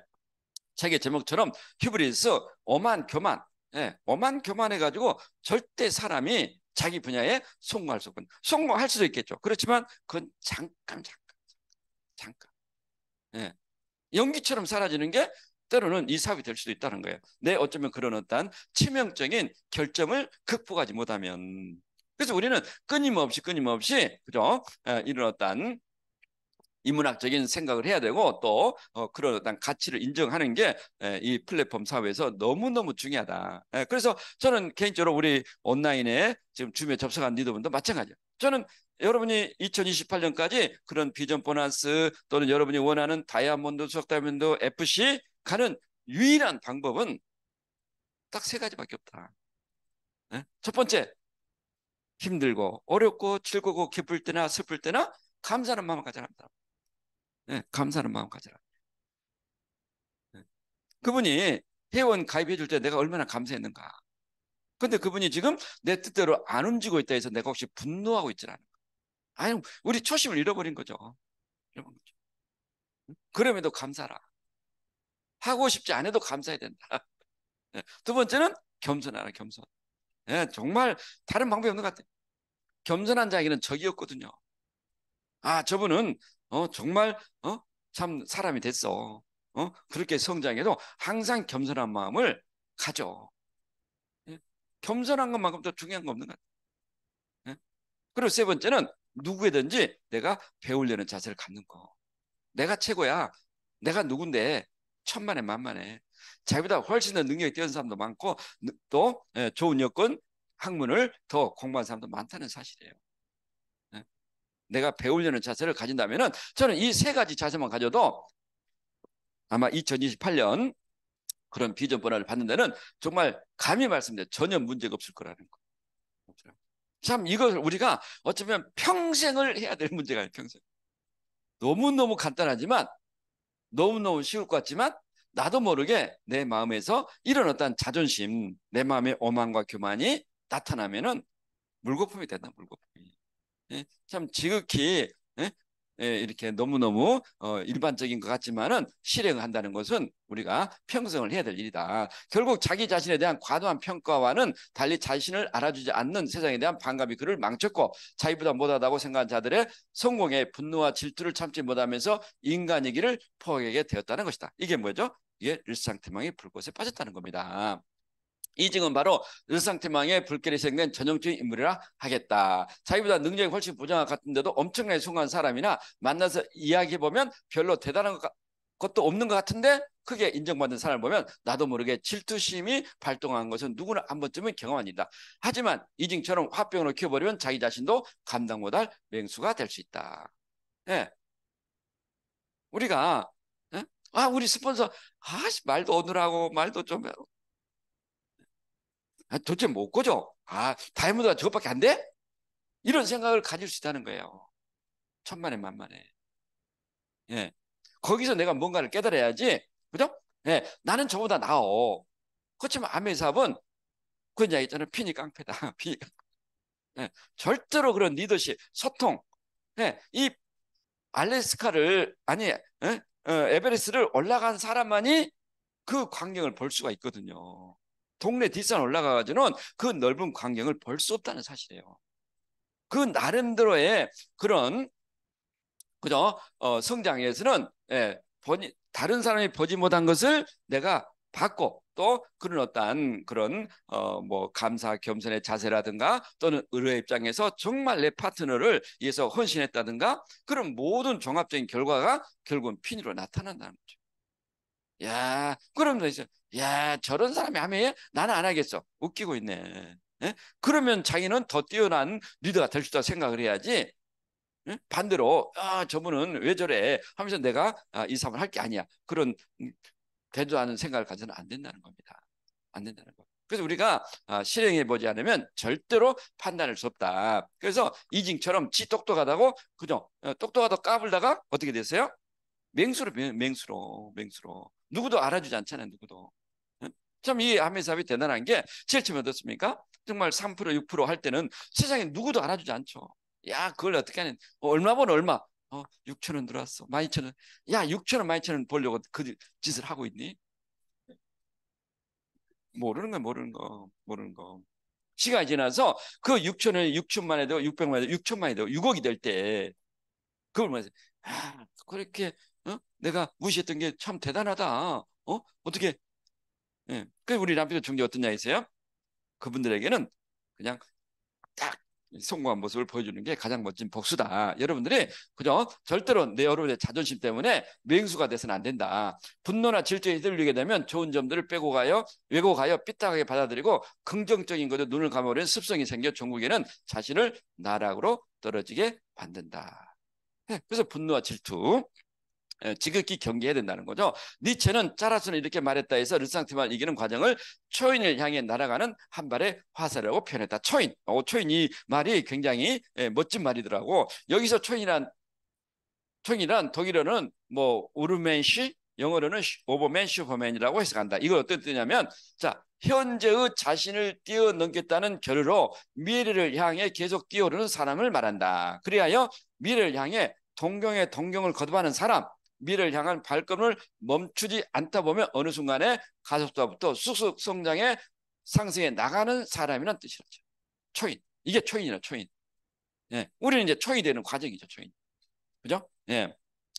책의 제목처럼 히브리스 오만 교만 예, 오만 교만해가지고 절대 사람이 자기 분야에 성공할 수 없군. 성공할 수도 있겠죠. 그렇지만 그건 잠깐, 잠깐, 잠깐. 예. 연기처럼 사라지는 게 때로는 이 사업이 될 수도 있다는 거예요. 내 어쩌면 그런 어떤 치명적인 결점을 극복하지 못하면. 그래서 우리는 끊임없이 끊임없이 그죠? 예, 이런 어떤 인문학적인 생각을 해야 되고 또 어, 그런 어떤 가치를 인정하는 게 이 플랫폼 사회에서 너무너무 중요하다. 에, 그래서 저는 개인적으로 우리 온라인에 지금 줌에 접속한 리더분도 마찬가지예요. 저는 여러분이 2028년까지 그런 비전 보너스 또는 여러분이 원하는 다이아몬드, 수 석다이아몬드, FC 가는 유일한 방법은 딱 세 가지밖에 없다. 에? 네? 첫 번째, 힘들고 어렵고 즐겁고 기쁠 때나 슬플 때나 감사하는 마음을 가져야 합니다. 네, 감사하는 마음 가져라. 네. 그분이 회원 가입해 줄 때 내가 얼마나 감사했는가. 근데 그분이 지금 내 뜻대로 안 움직이고 있다 해서 내가 혹시 분노하고 있지라는 거. 아니, 우리 초심을 잃어버린 거죠. 잃어버린 거죠. 그럼에도 감사라. 하고 싶지 않아도 감사해야 된다. 네. 두 번째는 겸손하라, 겸손. 네, 정말 다른 방법이 없는 것 같아요. 겸손한 자에게는 적이었거든요. 아, 저분은 어, 정말 어, 참 사람이 됐어. 어? 그렇게 성장해도 항상 겸손한 마음을 가져. 예? 겸손한 것만큼 더 중요한 거 없는 것 예? 그리고 세 번째는 누구에든지 내가 배우려는 자세를 갖는 거. 내가 최고야. 내가 누군데 천만에 만만해. 자기보다 훨씬 더 능력이 뛰어난 사람도 많고 또 예, 좋은 여건 학문을 더 공부한 사람도 많다는 사실이에요. 내가 배우려는 자세를 가진다면 저는 이 세 가지 자세만 가져도 아마 2028년 그런 비전 번화를 받는 데는 정말 감히 말씀드려 전혀 문제가 없을 거라는 거. 참 이걸 우리가 어쩌면 평생을 해야 될 문제가 아니에요. 평생. 너무너무 간단하지만 너무너무 쉬울 것 같지만 나도 모르게 내 마음에서 이런 어떤 자존심, 내 마음의 오만과 교만이 나타나면은 물거품이 된다. 물거품이. 예, 참 지극히 예, 예, 이렇게 너무너무 어, 일반적인 것 같지만은 실행한다는 것은 우리가 평생을 해야 될 일이다. 결국 자기 자신에 대한 과도한 평가와는 달리 자신을 알아주지 않는 세상에 대한 반감이 그를 망쳤고 자기보다 못하다고 생각한 자들의 성공에 분노와 질투를 참지 못하면서 인간이기를 포기하게 되었다는 것이다. 이게 뭐죠? 이게 일상태망의 불꽃에 빠졌다는 겁니다. 이 증은 바로 일상태망의 불길이 생긴 전형적인 인물이라 하겠다. 자기보다 능력이 훨씬 부정한 같은데도 엄청나게 숭한 사람이나 만나서 이야기해보면 별로 대단한 것도 없는 것 같은데 크게 인정받는 사람을 보면 나도 모르게 질투심이 발동한 것은 누구나 한 번쯤은 경험합니다. 하지만 이징처럼 화병으로 키워버리면 자기 자신도 감당 못할 맹수가 될 수 있다. 예. 우리가 예? 아 우리 스폰서 아 말도 오느라고 말도 좀 아, 도대체 못 꺼져? 아, 다이아몬드가 저것밖에 안 돼? 이런 생각을 가질 수 있다는 거예요. 천만에 만만에. 예. 거기서 내가 뭔가를 깨달아야지. 그죠? 예. 나는 저보다 나아. 그렇지만 아메삽은 그런 이야기 있잖아 피니 깡패다. 피 예. 절대로 그런 리더십, 소통. 예. 이 알래스카를, 아니, 예? 어, 에베레스를 올라간 사람만이 그 광경을 볼 수가 있거든요. 동네 뒷산 올라가가지고는 그 넓은 광경을 볼 수 없다는 사실이에요. 그 나름대로의 그런 그죠 어, 성장에서는 예, 보니, 다른 사람이 보지 못한 것을 내가 받고 또 그런 어떠한 그런 어뭐 감사 겸손의 자세라든가 또는 의료의 입장에서 정말 내 파트너를 위해서 헌신했다든가 그런 모든 종합적인 결과가 결국은 핀으로 나타난다는 거죠. 야, 그러면 이제 야 저런 사람이 하면 나는 안 하겠어. 웃기고 있네. 에? 그러면 자기는 더 뛰어난 리더가 될 수 있다고 생각을 해야지. 에? 반대로 아 저분은 왜 저래 하면서 내가 아, 이 사업을 할 게 아니야. 그런 대조하는 생각을 가져는 안 된다는 겁니다. 안 된다는 거. 그래서 우리가 아, 실행해 보지 않으면 절대로 판단할 수 없다. 그래서 이징처럼 지 똑똑하다고 그죠? 어, 똑똑하다 까불다가 어떻게 되세요? 맹수로 맹수로 맹수로 누구도 알아주지 않잖아요 누구도 참이 아메사업이 대단한 게 제일 처음에 어떻습니까? 정말 3% 6%할 때는 세상에 누구도 알아주지 않죠 야 그걸 어떻게 하는 뭐 얼마 번 얼마 어 6천 원 들어왔어 12,000원 야 6천 원 12,000원 0 벌려고 그 짓을 하고 있니? 모르는 거 모르는 거 모르는 거 시간이 지나서 그 6천 원이 6천만 해도 6백만 해도 6천만 해도 6억이 될 때 그걸 말해서 아, 그렇게 어? 내가 무시했던 게 참 대단하다. 어? 어떻게? 예. 그 우리 남편의 종교 어떠냐 했요 그분들에게는 그냥 딱 성공한 모습을 보여주는 게 가장 멋진 복수다. 여러분들이 그죠? 절대로 내 여러분의 자존심 때문에 맹수가 돼서는 안 된다. 분노나 질투에 휘둘리게 되면 좋은 점들을 빼고 가요, 왜곡하여 삐딱하게 받아들이고 긍정적인 것에 눈을 감아버리는 습성이 생겨 종국에는 자신을 나락으로 떨어지게 만든다. 예. 그래서 분노와 질투. 예, 지극히 경계해야 된다는 거죠. 니체는 짜라스는 이렇게 말했다 해서 르상트만 이기는 과정을 초인을 향해 날아가는 한 발의 화살이라고 표현했다. 초인. 어, 초인 이 말이 굉장히 예, 멋진 말이더라고. 여기서 초인이란 초인이란 독일어는 뭐 오르맨시 영어로는 오버맨 슈퍼맨이라고 해석한다. 이걸 어떤 뜻이냐면 자 현재의 자신을 뛰어넘겠다는 결로 미래를 향해 계속 뛰어오르는 사람을 말한다. 그리하여 미래를 향해 동경의 동경을 거듭하는 사람 미래를 향한 발걸음을 멈추지 않다 보면 어느 순간에 가속도부터 쑥쑥 성장해 상승해 나가는 사람이란 뜻이라죠. 초인. 이게 초인이라 초인. 예. 우리는 이제 초이 되는 과정이죠, 초인. 그죠? 예.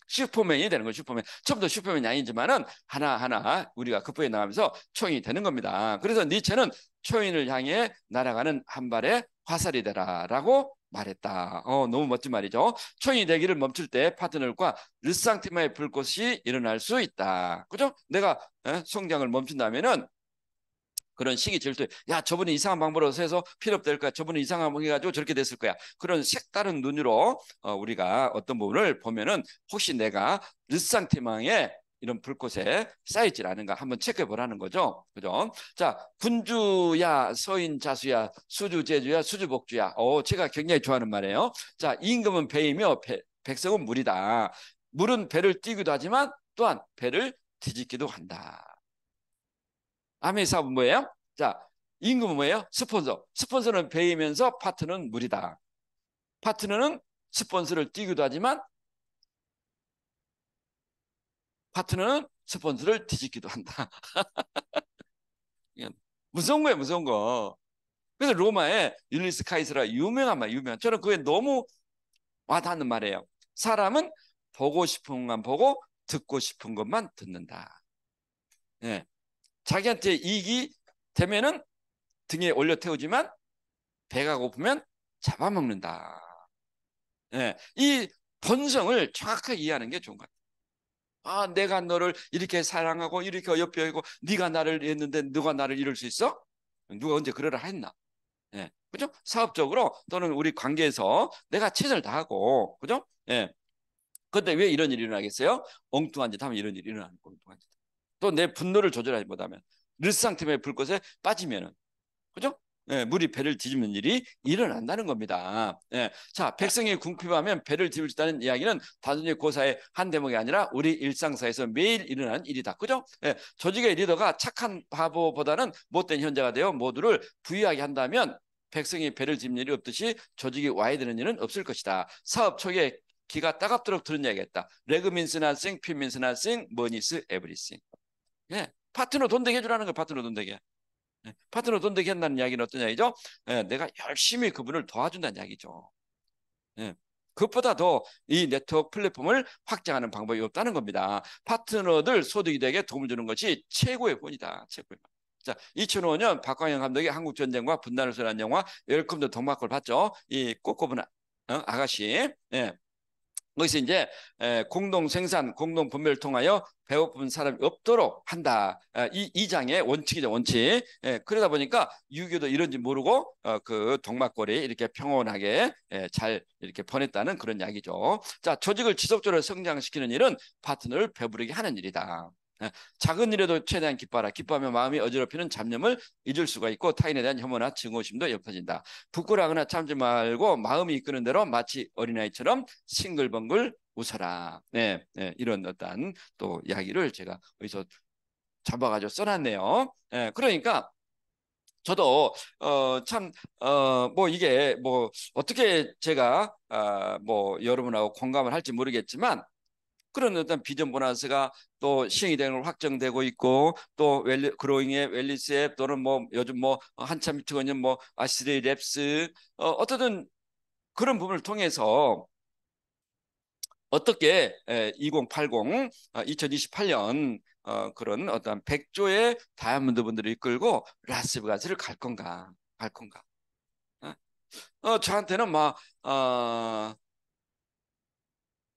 슈퍼맨이 되는 거예요, 슈퍼맨. 처음부터 슈퍼맨이 아니지만은 하나하나 우리가 급부해 나가면서 초인이 되는 겁니다. 그래서 니체는 초인을 향해 날아가는 한 발의 화살이 되라라고 말했다. 어, 너무 멋진 말이죠. 초인이 되기를 멈출 때 파트너과 르상테마의 불꽃이 일어날 수 있다. 그죠? 내가 에? 성장을 멈춘다면은 그런 시기 질투. 야, 저분이 이상한 방법으로 해서 필요 될 거야. 저분이 이상한 방법 해가지고 저렇게 됐을 거야. 그런 색다른 눈으로 어, 우리가 어떤 부분을 보면은 혹시 내가 르상테마의 이런 불꽃에 쌓이질 않는가 한번 체크해 보라는 거죠. 그죠? 자, 군주야, 서인 자수야, 수주 제주야, 수주 복주야. 어, 제가 굉장히 좋아하는 말이에요. 자, 임금은 배이며 배, 백성은 물이다. 물은 배를 띄기도 하지만 또한 배를 뒤집기도 한다. 아멘 사업은 뭐예요? 자, 임금은 뭐예요? 스폰서. 스폰서는 배이면서 파트는 물이다. 파트너는 스폰서를 띄기도 하지만 파트너는 스폰서를 뒤집기도 한다. 예, 무서운 거예요, 무서운 거. 그래서 로마에 율리스 카이스라 유명한 말, 유명한. 저는 그게 너무 와닿는 말이에요. 사람은 보고 싶은 것만 보고 듣고 싶은 것만 듣는다. 예. 자기한테 이익이 되면은 등에 올려 태우지만 배가 고프면 잡아먹는다. 예. 이 본성을 정확하게 이해하는 게 좋은 것 같아요. 아 내가 너를 이렇게 사랑하고 이렇게 어여이고 네가 나를 했는데 누가 나를 이룰 수 있어? 누가 언제 그러라 했나? 예. 그죠? 사업적으로 또는 우리 관계에서 내가 최선을 다하고 그죠? 예. 근데 왜 이런 일이 일어나겠어요? 엉뚱한 짓 하면 이런 일이 일어나는 거 엉뚱한 짓. 또 내 분노를 조절하지 못하면 르상팀의 불꽃에 빠지면은 그죠? 예, 물이 배를 뒤집는 일이 일어난다는 겁니다. 예, 자, 백성이 궁핍하면 배를 뒤집다는 이야기는 단순히 고사의 한 대목이 아니라 우리 일상사에서 매일 일어나는 일이다. 그죠? 예, 조직의 리더가 착한 바보보다는 못된 현자가 되어 모두를 부유하게 한다면 백성이 배를 뒤는 일이 없듯이 조직이 와야 되는 일은 없을 것이다. 사업 초기에 기가 따갑도록 들었냐겠다. 레그 민스 나싱, 피 민스 나싱, 머니스 에브리싱. 예, 파트너 돈 되게 해주라는 거 파트너 돈 되게. 예, 파트너 돈 되게 한다는 이야기는 어떤 이야기죠? 예, 내가 열심히 그분을 도와준다는 이야기죠. 예, 그것보다 더 이 네트워크 플랫폼을 확장하는 방법이 없다는 겁니다. 파트너들 소득이 되게 도움을 주는 것이 최고의 본이다. 최고의 본. 자, 2005년 박광영 감독의 한국전쟁과 분단을 소개한 영화 웰컴 더 동막골 봤죠? 이 꼬꼬분 어? 아가씨. 예. 그것서 이제 공동 생산, 공동 분배를 통하여 배고픈 사람이 없도록 한다. 아, 이, 이 장의 원칙이죠, 원칙. 예, 그러다 보니까 유교도 이런지 모르고 어, 그 동막골이 이렇게 평온하게 예, 잘 이렇게 보냈다는 그런 이야기죠. 자, 조직을 지속적으로 성장시키는 일은 파트너를 배부르게 하는 일이다. 예, 작은 일에도 최대한 기뻐하라. 기뻐하면 마음이 어지럽히는 잡념을 잊을 수가 있고 타인에 대한 혐오나 증오심도 옅어진다. 부끄러하거나 참지 말고 마음이 이끄는 대로 마치 어린아이처럼 싱글벙글 웃어라. 네, 네 이런 어떤 또 이야기를 제가 어디서 잡아가지고 써놨네요. 네, 그러니까 저도 어참어뭐 이게 뭐 어떻게 제가 아뭐 여러분하고 공감을 할지 모르겠지만 그런 어떤 비전 보너스가 또 시행이 되는 걸 확정되고 있고 또 웰리, 그로잉의 웰리스앱 또는 뭐 요즘 뭐 한참 미치고는 뭐 아시리 랩스 어, 어떻든 그런 부분을 통해서 어떻게 2080, 2028년 어, 어, 그런 어떤 백조의 다이아몬드 분들을 이끌고 라스베가스를 갈 건가, 갈 건가. 어, 어 저한테는 막, 뭐, 어,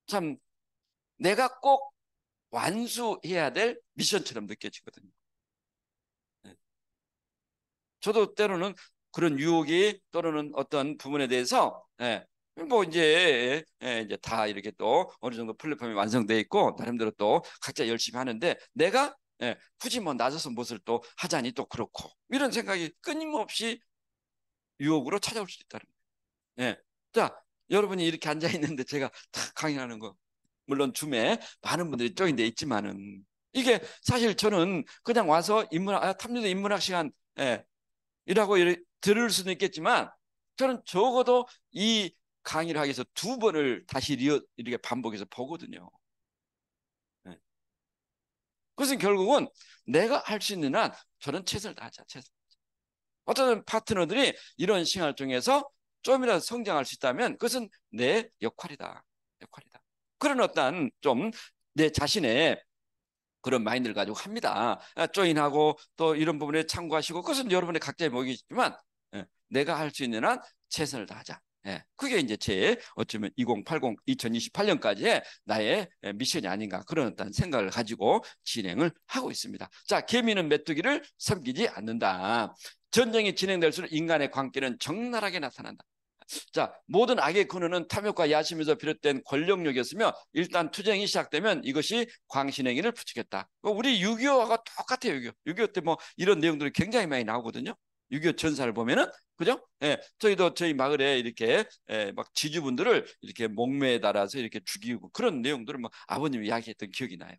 참 내가 꼭 완수해야 될 미션처럼 느껴지거든요. 네. 저도 때로는 그런 유혹이 또는 어떤 부분에 대해서 예, 뭐 이제 예, 이제 다 이렇게 또 어느 정도 플랫폼이 완성돼 있고 나름대로 또 각자 열심히 하는데 내가 예, 굳이 뭐 나서서 무엇을 또 하자니 또 그렇고 이런 생각이 끊임없이 유혹으로 찾아올 수 있다는 거예요. 예. 자 여러분이 이렇게 앉아 있는데 제가 탁 강의하는 거 물론 줌에 많은 분들이 쪼인돼 있지만은 이게 사실 저는 그냥 와서 인문학 아, 탐지도 인문학 시간 예, 이라고 들을 수는 있겠지만 저는 적어도 이 강의를 하기 위해서 두 번을 다시 리어, 이렇게 반복해서 보거든요. 네. 그것은 결국은 내가 할 수 있는 한 저는 최선을 다하자. 최선 어떤 파트너들이 이런 시간을 통서 좀이라도 성장할 수 있다면 그것은 내 역할이다. 역할이다. 그런 어떤 좀 내 자신의 그런 마인드를 가지고 합니다. 아, 조인하고 또 이런 부분에 참고하시고 그것은 여러분의 각자의 목이지만 예, 내가 할 수 있는 한 최선을 다하자. 예, 그게 이제 제 어쩌면 2080, 2028년까지의 나의 예, 미션이 아닌가 그런 어떤 생각을 가지고 진행을 하고 있습니다. 자, 개미는 메뚜기를 섬기지 않는다. 전쟁이 진행될수록 인간의 관계는 적나라하게 나타난다. 자, 모든 악의 근원은 탐욕과 야심에서 비롯된 권력욕이었으며 일단 투쟁이 시작되면 이것이 광신행위를 부추겼다. 그 우리 6.25가 똑같아요. 6.25. 6.25때뭐 이런 내용들이 굉장히 많이 나오거든요. 6.25 전사를 보면은 그죠? 예, 저희도 저희 마을에 이렇게 예, 막 지주분들을 이렇게 목매에 달아서 이렇게 죽이고 그런 내용들을 뭐 아버님이 이야기했던 기억이 나요.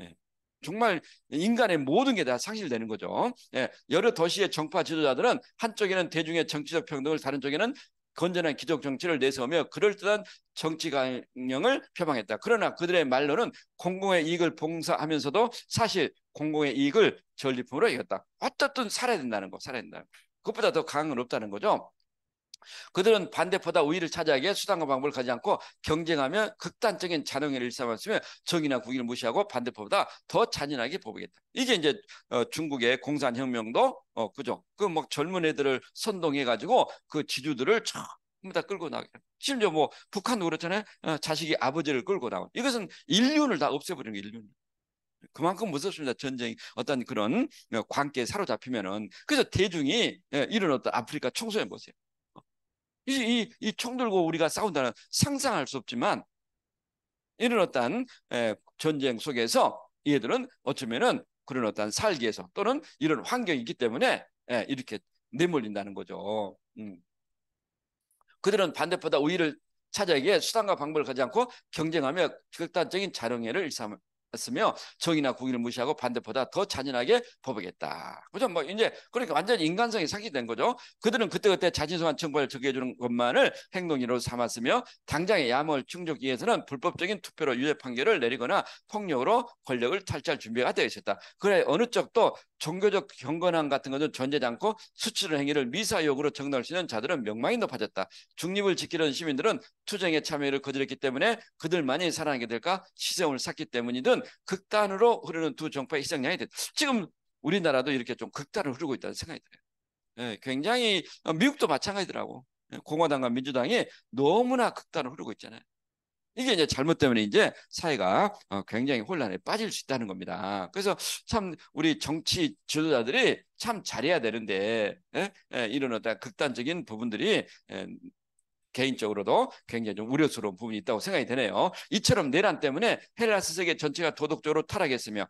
예. 정말 인간의 모든 게 다 상실되는 거죠. 예, 여러 도시의 정파 지도자들은 한쪽에는 대중의 정치적 평등을 다른 쪽에는 건전한 기독 정치를 내세우며 그럴듯한 정치 강령을 표방했다. 그러나 그들의 말로는 공공의 이익을 봉사하면서도 사실 공공의 이익을 전리품으로 이겼다. 어떻든 살아야 된다는 거, 살아야 된다. 그것보다 더 강은 없다는 거죠. 그들은 반대포다 우위를 차지하기에 수단과 방법을 가지 않고 경쟁하며 극단적인 잔혹행를 일삼았으며 정의나 국익을 무시하고 반대포보다 더 잔인하게 보복했다. 이게 이제 어, 중국의 공산혁명도 어 그죠? 그 막 젊은 애들을 선동해 가지고 그 지주들을 전부 다 끌고 나가. 심지어 뭐 북한도 그렇잖아요. 어, 자식이 아버지를 끌고 나온. 이것은 인륜을 다 없애버리는 인륜. 그만큼 무섭습니다. 전쟁이 어떤 그런 어, 관계에 사로잡히면은 그래서 대중이 예, 이런 어떤 아프리카 청소년 보세요. 이총 들고 우리가 싸운다는 상상할 수 없지만 이런 어떤 전쟁 속에서 얘들은 어쩌면은 그런 어떤 살기에서 또는 이런 환경이 있기 때문에 이렇게 내몰린다는 거죠. 음. 그들은 반대보다 우위를 차지기에 수단과 방법을 가지 않고 경쟁하며 극단적인 자령애를 일삼을 했으며 정의나 공의를 무시하고 반대보다 더 잔인하게 버벅겠다 그죠? 뭐 이제 그러니까 완전히 인간성이 사기된 거죠. 그들은 그때그때 자신성한 정보를 적용해주는 것만을 행동으로 삼았으며 당장의 야몰 충족 위해서는 불법적인 투표로 유죄 판결을 내리거나 폭력으로 권력을 탈취할 준비가 되어 있었다. 그래 어느 쪽도 종교적 경건함 같은 것은 존재하지 않고 수출 행위를 미사욕으로 정당할 수 있는 자들은 명망이 높아졌다. 중립을 지키려는 시민들은 투쟁에 참여를 거절했기 때문에 그들만이 살아나게 될까 시정을 샀기 때문이든 극단으로 흐르는 두 정파의 희생양이 됐다. 지금 우리나라도 이렇게 좀 극단을 흐르고 있다는 생각이 들어요. 예, 굉장히 어, 미국도 마찬가지더라고. 예, 공화당과 민주당이 너무나 극단을 흐르고 있잖아요. 이게 이제 잘못 때문에 이제 사회가 어, 굉장히 혼란에 빠질 수 있다는 겁니다. 그래서 참 우리 정치 지도자들이 참 잘해야 되는데 에? 예? 에, 예, 이런 어떤 극단적인 부분들이 에, 예, 개인적으로도 굉장히 좀 우려스러운 부분이 있다고 생각이 되네요. 이처럼 내란 때문에 헬라스 세계 전체가 도덕적으로 타락했으며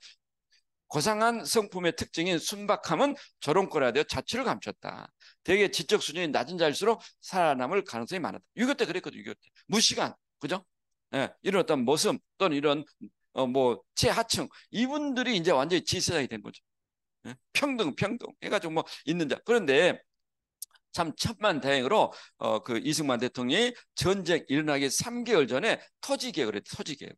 고상한 성품의 특징인 순박함은 저롱거라 되어 자취를 감췄다. 대개 지적 수준이 낮은 자일수록 살아남을 가능성이 많았다. 유교 때 그랬거든요. 유교 때 무시간 그죠? 예, 이런 어떤 모습 또는 이런 어, 뭐 최하층 이분들이 이제 완전히 지세상이 된 거죠. 예? 평등 평등 해가지고 뭐 있는 자 그런데 참 천만다행으로 어, 그 이승만 대통령이 전쟁 일어나기 3개월 전에 토지 개혁을 했 토지 개혁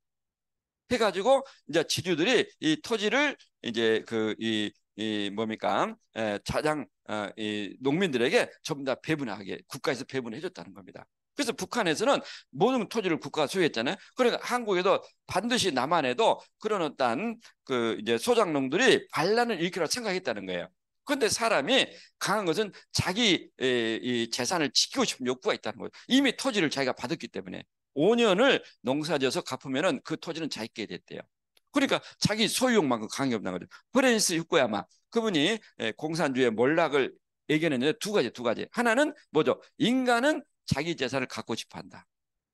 해가지고 이제 지주들이 이 토지를 이제 그 이 이 뭡니까 에, 예, 자장 어, 이 농민들에게 전부 다 배분하게 국가에서 배분해줬다는 겁니다. 그래서 북한에서는 모든 토지를 국가가 소유했잖아요. 그러니까 한국에도 반드시 남한에도 그런 어떤 그 이제 소장농들이 반란을 일으키라 생각했다는 거예요. 그런데 사람이 강한 것은 자기 이 재산을 지키고 싶은 욕구가 있다는 거예요. 이미 토지를 자기가 받았기 때문에 5년을 농사지어서 갚으면은 그 토지는 자기게 됐대요. 그러니까 자기 소유욕만큼 강한 게 없다는 거죠. 프랜스 휴코야마 그분이 공산주의 몰락을 얘기했는데 두 가지 두 가지. 하나는 뭐죠? 인간은 자기 재산을 갖고 싶어 한다.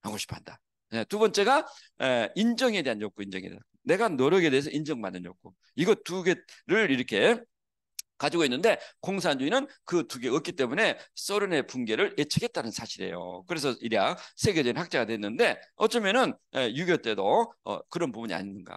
하고 싶어 한다. 예, 두 번째가 예, 인정에 대한 욕구, 인정에 대한 내가 노력에 대해서 인정받는 욕구. 이거 두 개를 이렇게 가지고 있는데 공산주의는 그 두 개 없기 때문에 소련의 붕괴를 예측했다는 사실이에요. 그래서 이래 세계적인 학자가 됐는데 어쩌면은 6 예, 2 때도 어, 그런 부분이 아닌가.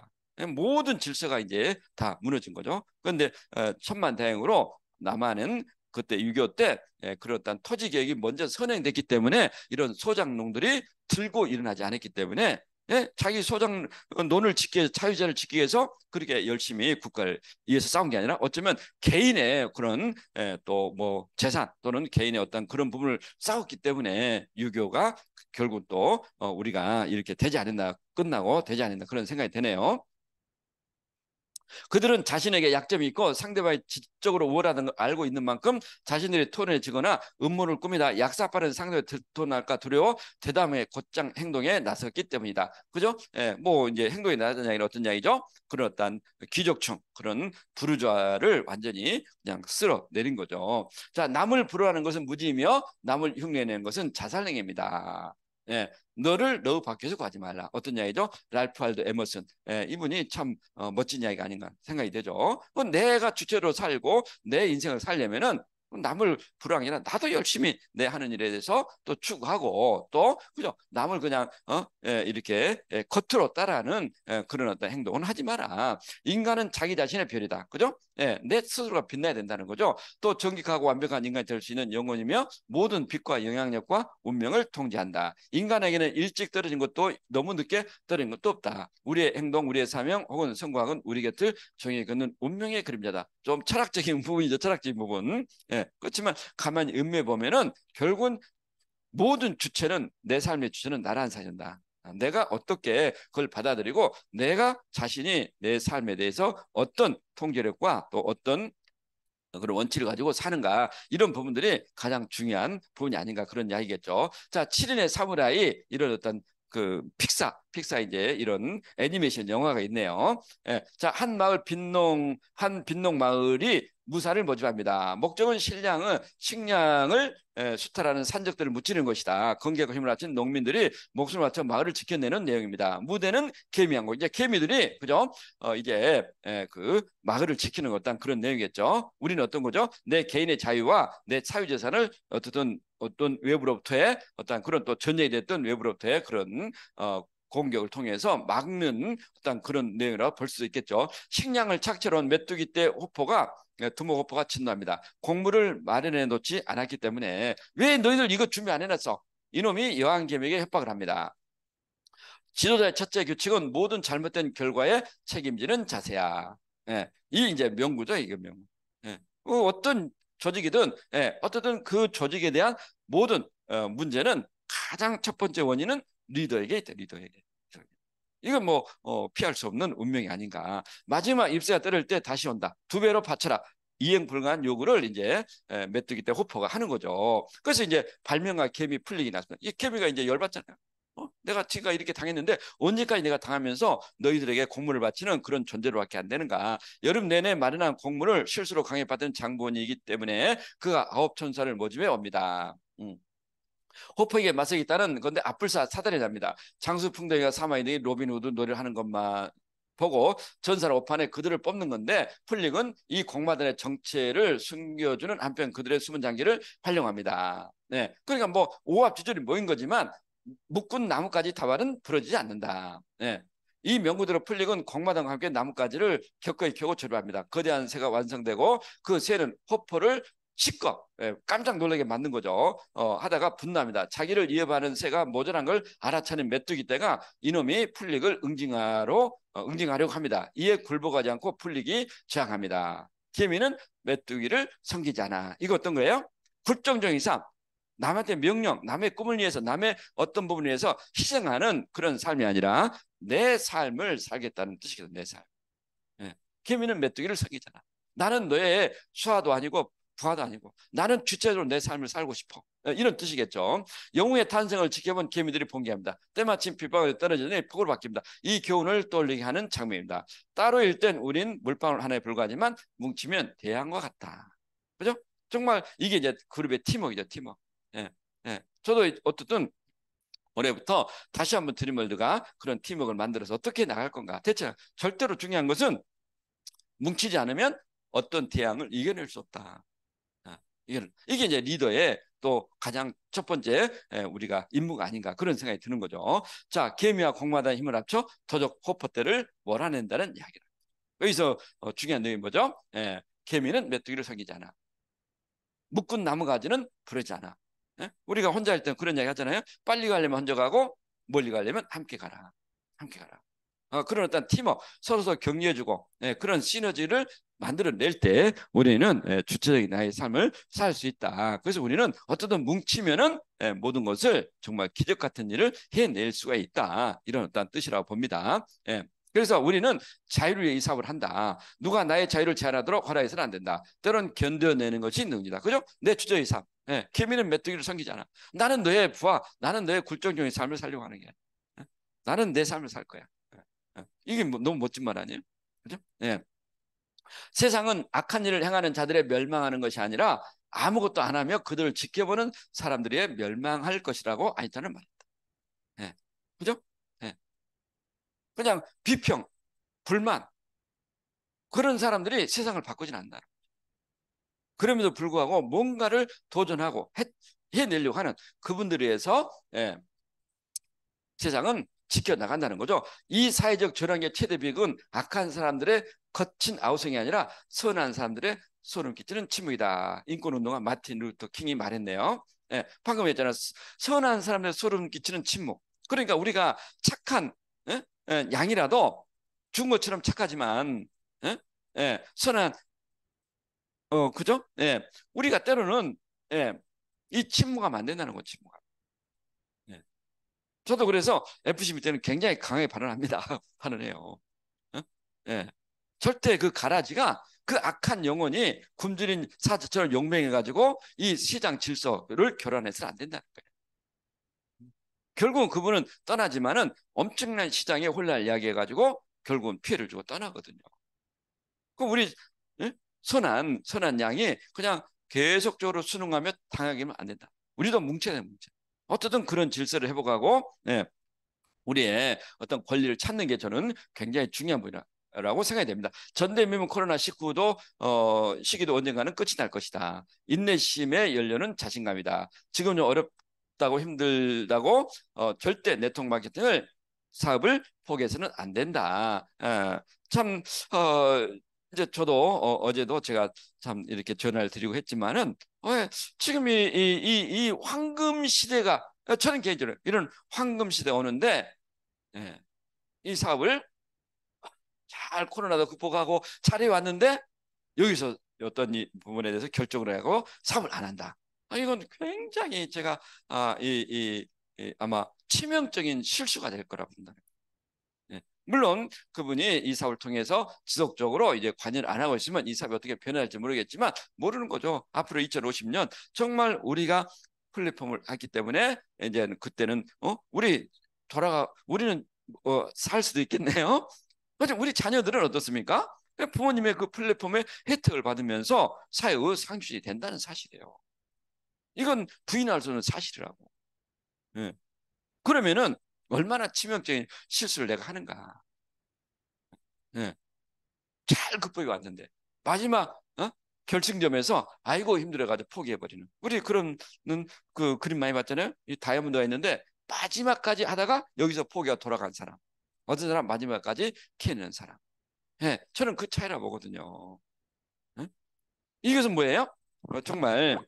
모든 질서가 이제 다 무너진 거죠. 그런데 어, 천만 다행으로 남한은 그때 6.25때 그렇단 토지 계획이 먼저 선행됐기 때문에 이런 소장농들이 들고 일어나지 않았기 때문에 예? 자기 소장 논을 지키 위해서 자유전를 지키기 위해서 그렇게 열심히 국가를 위해서 싸운 게 아니라 어쩌면 개인의 그런 예, 또뭐 재산 또는 개인의 어떤 그런 부분을 싸웠기 때문에 유교가 결국 또 어, 우리가 이렇게 되지 않는다 끝나고 되지 않는다 그런 생각이 드네요. 그들은 자신에게 약점이 있고 상대방이 지적으로 우월하다는 걸 알고 있는 만큼 자신들이 토론해지거나 음모를 꾸미다 약사빠른 상대를 들통날까 두려워 대담의 곧장 행동에 나섰기 때문이다. 그죠? 예, 뭐 이제 행동에 나섰다는 이야 어떤 이야기죠? 그런 어떤 귀족층 그런 부르주아를 완전히 그냥 쓸어내린 거죠. 자 남을 부러하는 것은 무지이며 남을 흉내내는 것은 자살행위입니다. 예, 너를 너 밖에서 구하지 말라. 어떤 이야기죠? 랄프 알드 에머슨. 예, 이분이 참 어, 멋진 이야기가 아닌가 생각이 되죠. 내가 주체로 살고 내 인생을 살려면은 남을 불황이라 나도 열심히 내 하는 일에 대해서 또 추구하고 또 그죠 남을 그냥 어 에, 예, 이렇게 에, 예, 겉으로 따라하는 에, 예, 그런 어떤 행동은 하지 마라. 인간은 자기 자신의 별이다. 그죠? 예, 내 스스로가 빛나야 된다는 거죠. 또 정직하고 완벽한 인간이 될 수 있는 영혼이며 모든 빛과 영향력과 운명을 통제한다. 인간에게는 일찍 떨어진 것도 너무 늦게 떨어진 것도 없다. 우리의 행동, 우리의 사명 혹은 성공은 학 우리 곁을 정해 걷는 운명의 그림자다. 좀 철학적인 부분이죠. 철학적인 부분. 예. 그렇지만 가만히 음미해 보면은 결국은 모든 주체는 내 삶의 주체는 나라는 사실이다. 내가 어떻게 그걸 받아들이고 내가 자신이 내 삶에 대해서 어떤 통제력과 또 어떤 그런 원칙을 가지고 사는가 이런 부분들이 가장 중요한 부분이 아닌가 그런 이야기겠죠. 자, 7인의 사무라이 이런 어떤 그 픽사, 픽사 이제 이런 애니메이션 영화가 있네요. 예, 자, 한 마을 빈농, 한 빈농 마을이 무사를 모집합니다. 목적은 식량은 식량을 예, 수탈하는 산적들을 묻히는 것이다. 건강과 힘을 합친 농민들이 목숨을 바쳐 마을을 지켜내는 내용입니다. 무대는 개미한고 이제 개미들이 그죠? 어, 이제 예, 그 마을을 지키는 어떤 그런 내용이겠죠. 우리는 어떤 거죠? 내 개인의 자유와 내 사유 재산을 어쨌든 어떤 외부로부터의 어떤 그런 또 전쟁이 됐던 외부로부터의 그런 어, 공격을 통해서 막는 어떤 그런 내용이라고 볼 수 있겠죠. 식량을 착취로 메뚜기 떼 호포가 예, 두목 호포가 진노합니다. 곡물을 마련해 놓지 않았기 때문에 왜 너희들 이거 준비 안 해놨어? 이놈이 여왕개에게 협박을 합니다. 지도자의 첫째 규칙은 모든 잘못된 결과에 책임지는 자세야. 예, 이 이제 명구죠, 이게 명구. 예, 그 어떤 조직이든, 예, 어쨌든 그 조직에 대한 모든 어, 문제는 가장 첫 번째 원인은 리더에게 있다. 리더에게. 이건 뭐 어, 피할 수 없는 운명이 아닌가. 마지막 입새가 때릴 때 다시 온다. 두 배로 바쳐라. 이행 불가한 요구를 이제 에, 메뚜기 때 호퍼가 하는 거죠. 그래서 이제 발명과 개미 풀리기 났습니다. 이 개미가 이제 열받잖아요. 어? 내가 지가 이렇게 당했는데 언제까지 내가 당하면서 너희들에게 공물을 바치는 그런 존재로밖에 안 되는가? 여름 내내 마련한 공물을 실수로 강요받은 장본이기 때문에 그가 아홉 천사를 모집해 옵니다. 음. 호퍼에게 맞서겠다는 건데 앞불사 사단의 잡니다. 장수풍뎅이가 사마이드의 로빈후드 노래를 하는 것만 보고 전사를 오판에 그들을 뽑는 건데 풀릭은 이 공마단의 정체를 숨겨주는 한편 그들의 숨은 장기를 활용합니다. 네, 그러니까 뭐 오합지졸이 모인 거지만 묶은 나뭇가지 타발은 부러지지 않는다. 네. 이 명구대로 풀릭은 공마당과 함께 나뭇가지를 겪어 켜고 처리합니다. 거대한 새가 완성되고 그 새는 호퍼를 실컷 예, 깜짝 놀라게 만든 거죠. 어, 하다가 분납니다. 자기를 위협하는 새가 모자란 걸 알아차린 메뚜기 떼가 이놈이 풀릭을 응징하러 어, 응징하려고 합니다. 이에 굴복하지 않고 풀릭이 저항합니다. 개미는 메뚜기를 섬기지 않아. 이거 어떤 거예요? 굴정적인 삶. 남한테 명령, 남의 꿈을 위해서, 남의 어떤 부분을 위해서 희생하는 그런 삶이 아니라 내 삶을 살겠다는 뜻이거든요. 내 삶. 예. 개미는 메뚜기를 섬기잖아. 나는 너의 수화도 아니고 부하도 아니고 나는 주체적으로 내 삶을 살고 싶어 어, 이런 뜻이겠죠 영웅의 탄생을 지켜본 개미들이 번개합니다 때마침 빗방울이 떨어지니 폭으로 바뀝니다 이 교훈을 떠올리게 하는 장면입니다 따로 일땐 우린 물방울 하나에 불과하지만 뭉치면 대양과 같다 그죠? 정말 이게 이제 그룹의 팀워크죠 팀워크 예, 예. 저도 어쨌든 올해부터 다시 한번 드림월드가 그런 팀워크를 만들어서 어떻게 나갈 건가 대체 절대로 중요한 것은 뭉치지 않으면 어떤 대항을 이겨낼 수 없다. 이게 이제 리더의 또 가장 첫 번째 예, 우리가 임무가 아닌가 그런 생각이 드는 거죠. 자, 개미와 공마단 힘을 합쳐 도적 호퍼떼를 몰아낸다는 이야기를. 여기서 어, 중요한 내용이 뭐죠? 예, 개미는 메뚜기를 섬기지 않아. 묶은 나무 가지는 부르지 않아. 예? 우리가 혼자 할 때는 그런 이야기 하잖아요. 빨리 가려면 혼자 가고 멀리 가려면 함께 가라. 함께 가라. 어, 그런 어떤 팀워크 서로서 격려해주고 예, 그런 시너지를 만들어낼 때 우리는 예, 주체적인 나의 삶을 살 수 있다. 그래서 우리는 어쩌든 뭉치면은 예, 모든 것을 정말 기적 같은 일을 해낼 수가 있다. 이런 어떤 뜻이라고 봅니다. 예. 그래서 우리는 자유를 위해 이 사업을 한다. 누가 나의 자유를 제한하도록 하라 해서는 안 된다. 때론 견뎌내는 것이 능력이다. 그죠? 내 주저의 삶. 예, 케미는 메뚜기를 섬기잖아. 나는 너의 부하, 나는 너의 굴종종의 삶을 살려고 하는 게 나는 내 삶을 살 거야. 이게 뭐, 너무 멋진 말 아니에요? 그죠? 예. 세상은 악한 일을 행하는 자들의 멸망하는 것이 아니라 아무것도 안 하며 그들을 지켜보는 사람들의 멸망할 것이라고 아이탄은 말했다. 예. 그죠? 예. 그냥 비평, 불만 그런 사람들이 세상을 바꾸진 않다 그럼에도 불구하고 뭔가를 도전하고 해, 내려고 하는 그분들에 의해서 예, 세상은 지켜나간다는 거죠. 이 사회적 전환의 최대 비극은 악한 사람들의 거친 아우성이 아니라 선한 사람들의 소름 끼치는 침묵이다. 인권운동가 마틴 루터 킹이 말했네요. 예, 방금 했잖아. 선한 사람들의 소름 끼치는 침묵. 그러니까 우리가 착한 예? 예, 양이라도 죽은 것처럼 착하지만 예? 예 선한 어 그죠? 예, 우리가 때로는 예, 이 침묵하면 안 된다는 거 침묵하면. 저도 그래서 FC 밑에는 굉장히 강하게 발언합니다. 발언해요. 어? 예. 절대 그 가라지가 그 악한 영혼이 굶주린 사자처럼 용맹해가지고 이 시장 질서를 결환해서는 안 된다는 거예요. 결국은 그분은 떠나지만은 엄청난 시장의 혼란을 이야기해가지고 결국은 피해를 주고 떠나거든요. 그 우리 예? 선한 선한 양이 그냥 계속적으로 순응하며 당하기는 안 된다. 우리도 뭉쳐야 돼, 뭉쳐. 어쨌든 그런 질서를 회복하고 예, 우리의 어떤 권리를 찾는 게 저는 굉장히 중요한 부 분이라. 고 생각이 됩니다. 전대미문 코로나 19도 어, 시기도 언젠가는 끝이 날 것이다. 인내심의 연료는 자신감이다. 지금 좀 어렵다고 힘들다고 어, 절대 네트워크 마케팅을 사업을 포기해서는 안 된다. 에, 예, 참 어, 이제 저도 어, 어제도 제가 참 이렇게 전화를 드리고 했지만은 왜 지금 이, 이, 이, 이 황금 시대가 그러니까 저는 개인적으로 이런 황금 시대 오는데 예, 이 사업을 잘 코로나도 극복하고 잘 해왔는데 여기서 어떤 이 부분에 대해서 결정을 하고 사업을 안 한다. 아, 이건 굉장히 제가 아, 이, 이, 이 아마 치명적인 실수가 될 거라 본다. 물론 그분이 이사업을 통해서 지속적으로 이제 관여를 안 하고 있으면 이 사업이 어떻게 변할지 모르겠지만 모르는 거죠. 앞으로 2050년 정말 우리가 플랫폼을 하기 때문에 이제 그때는 어 우리 돌아가 우리는 어, 살 수도 있겠네요. 그렇죠. 우리 자녀들은 어떻습니까? 부모님의 그 플랫폼의 혜택을 받으면서 사회의 상실이 된다는 사실이에요. 이건 부인할 수는 사실이라고. 예. 그러면은 얼마나 치명적인 실수를 내가 하는가. 네. 잘 극복해 왔는데 마지막 어? 결승점에서 아이고 힘들어가지고 포기해버리는 우리 그런 그 그림 많이 봤잖아요 이 다이아몬드가 있는데 마지막까지 하다가 여기서 포기가 돌아간 사람 어떤 사람 마지막까지 캐는 사람 예, 저는 그 차이라 보거든요 예? 이것은 뭐예요? 어, 정말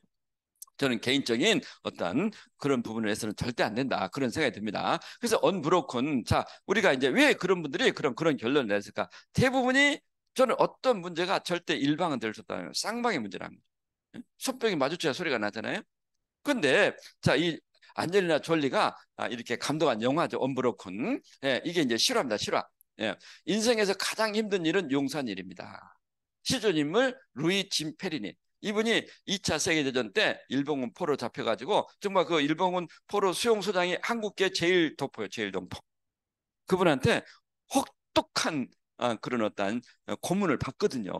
저는 개인적인 어떤 그런 부분에서는 절대 안 된다 그런 생각이 듭니다. 그래서 언브로큰 자 우리가 이제 왜 그런 분들이 그런 그런 결론을 냈을까? 대부분이 저는 어떤 문제가 절대 일방은 될 수 없다는 쌍방의 문제라는 거죠. 이 마주쳐야 소리가 나잖아요. 근데 자이 안젤리나 졸리가 아, 이렇게 감독한 영화죠 언브로큰 예, 이게 이제 실화입니다 실화. 예, 인생에서 가장 힘든 일은 용산 일입니다. 시조님을 루이 짐페리니 이분이 2차 세계대전 때 일본군 포로 잡혀가지고 정말 그 일본군 포로 수용소장이 한국계 제일 도포요 제일 동포 그분한테 혹독한 아, 그런 어떤 어, 고문을 받거든요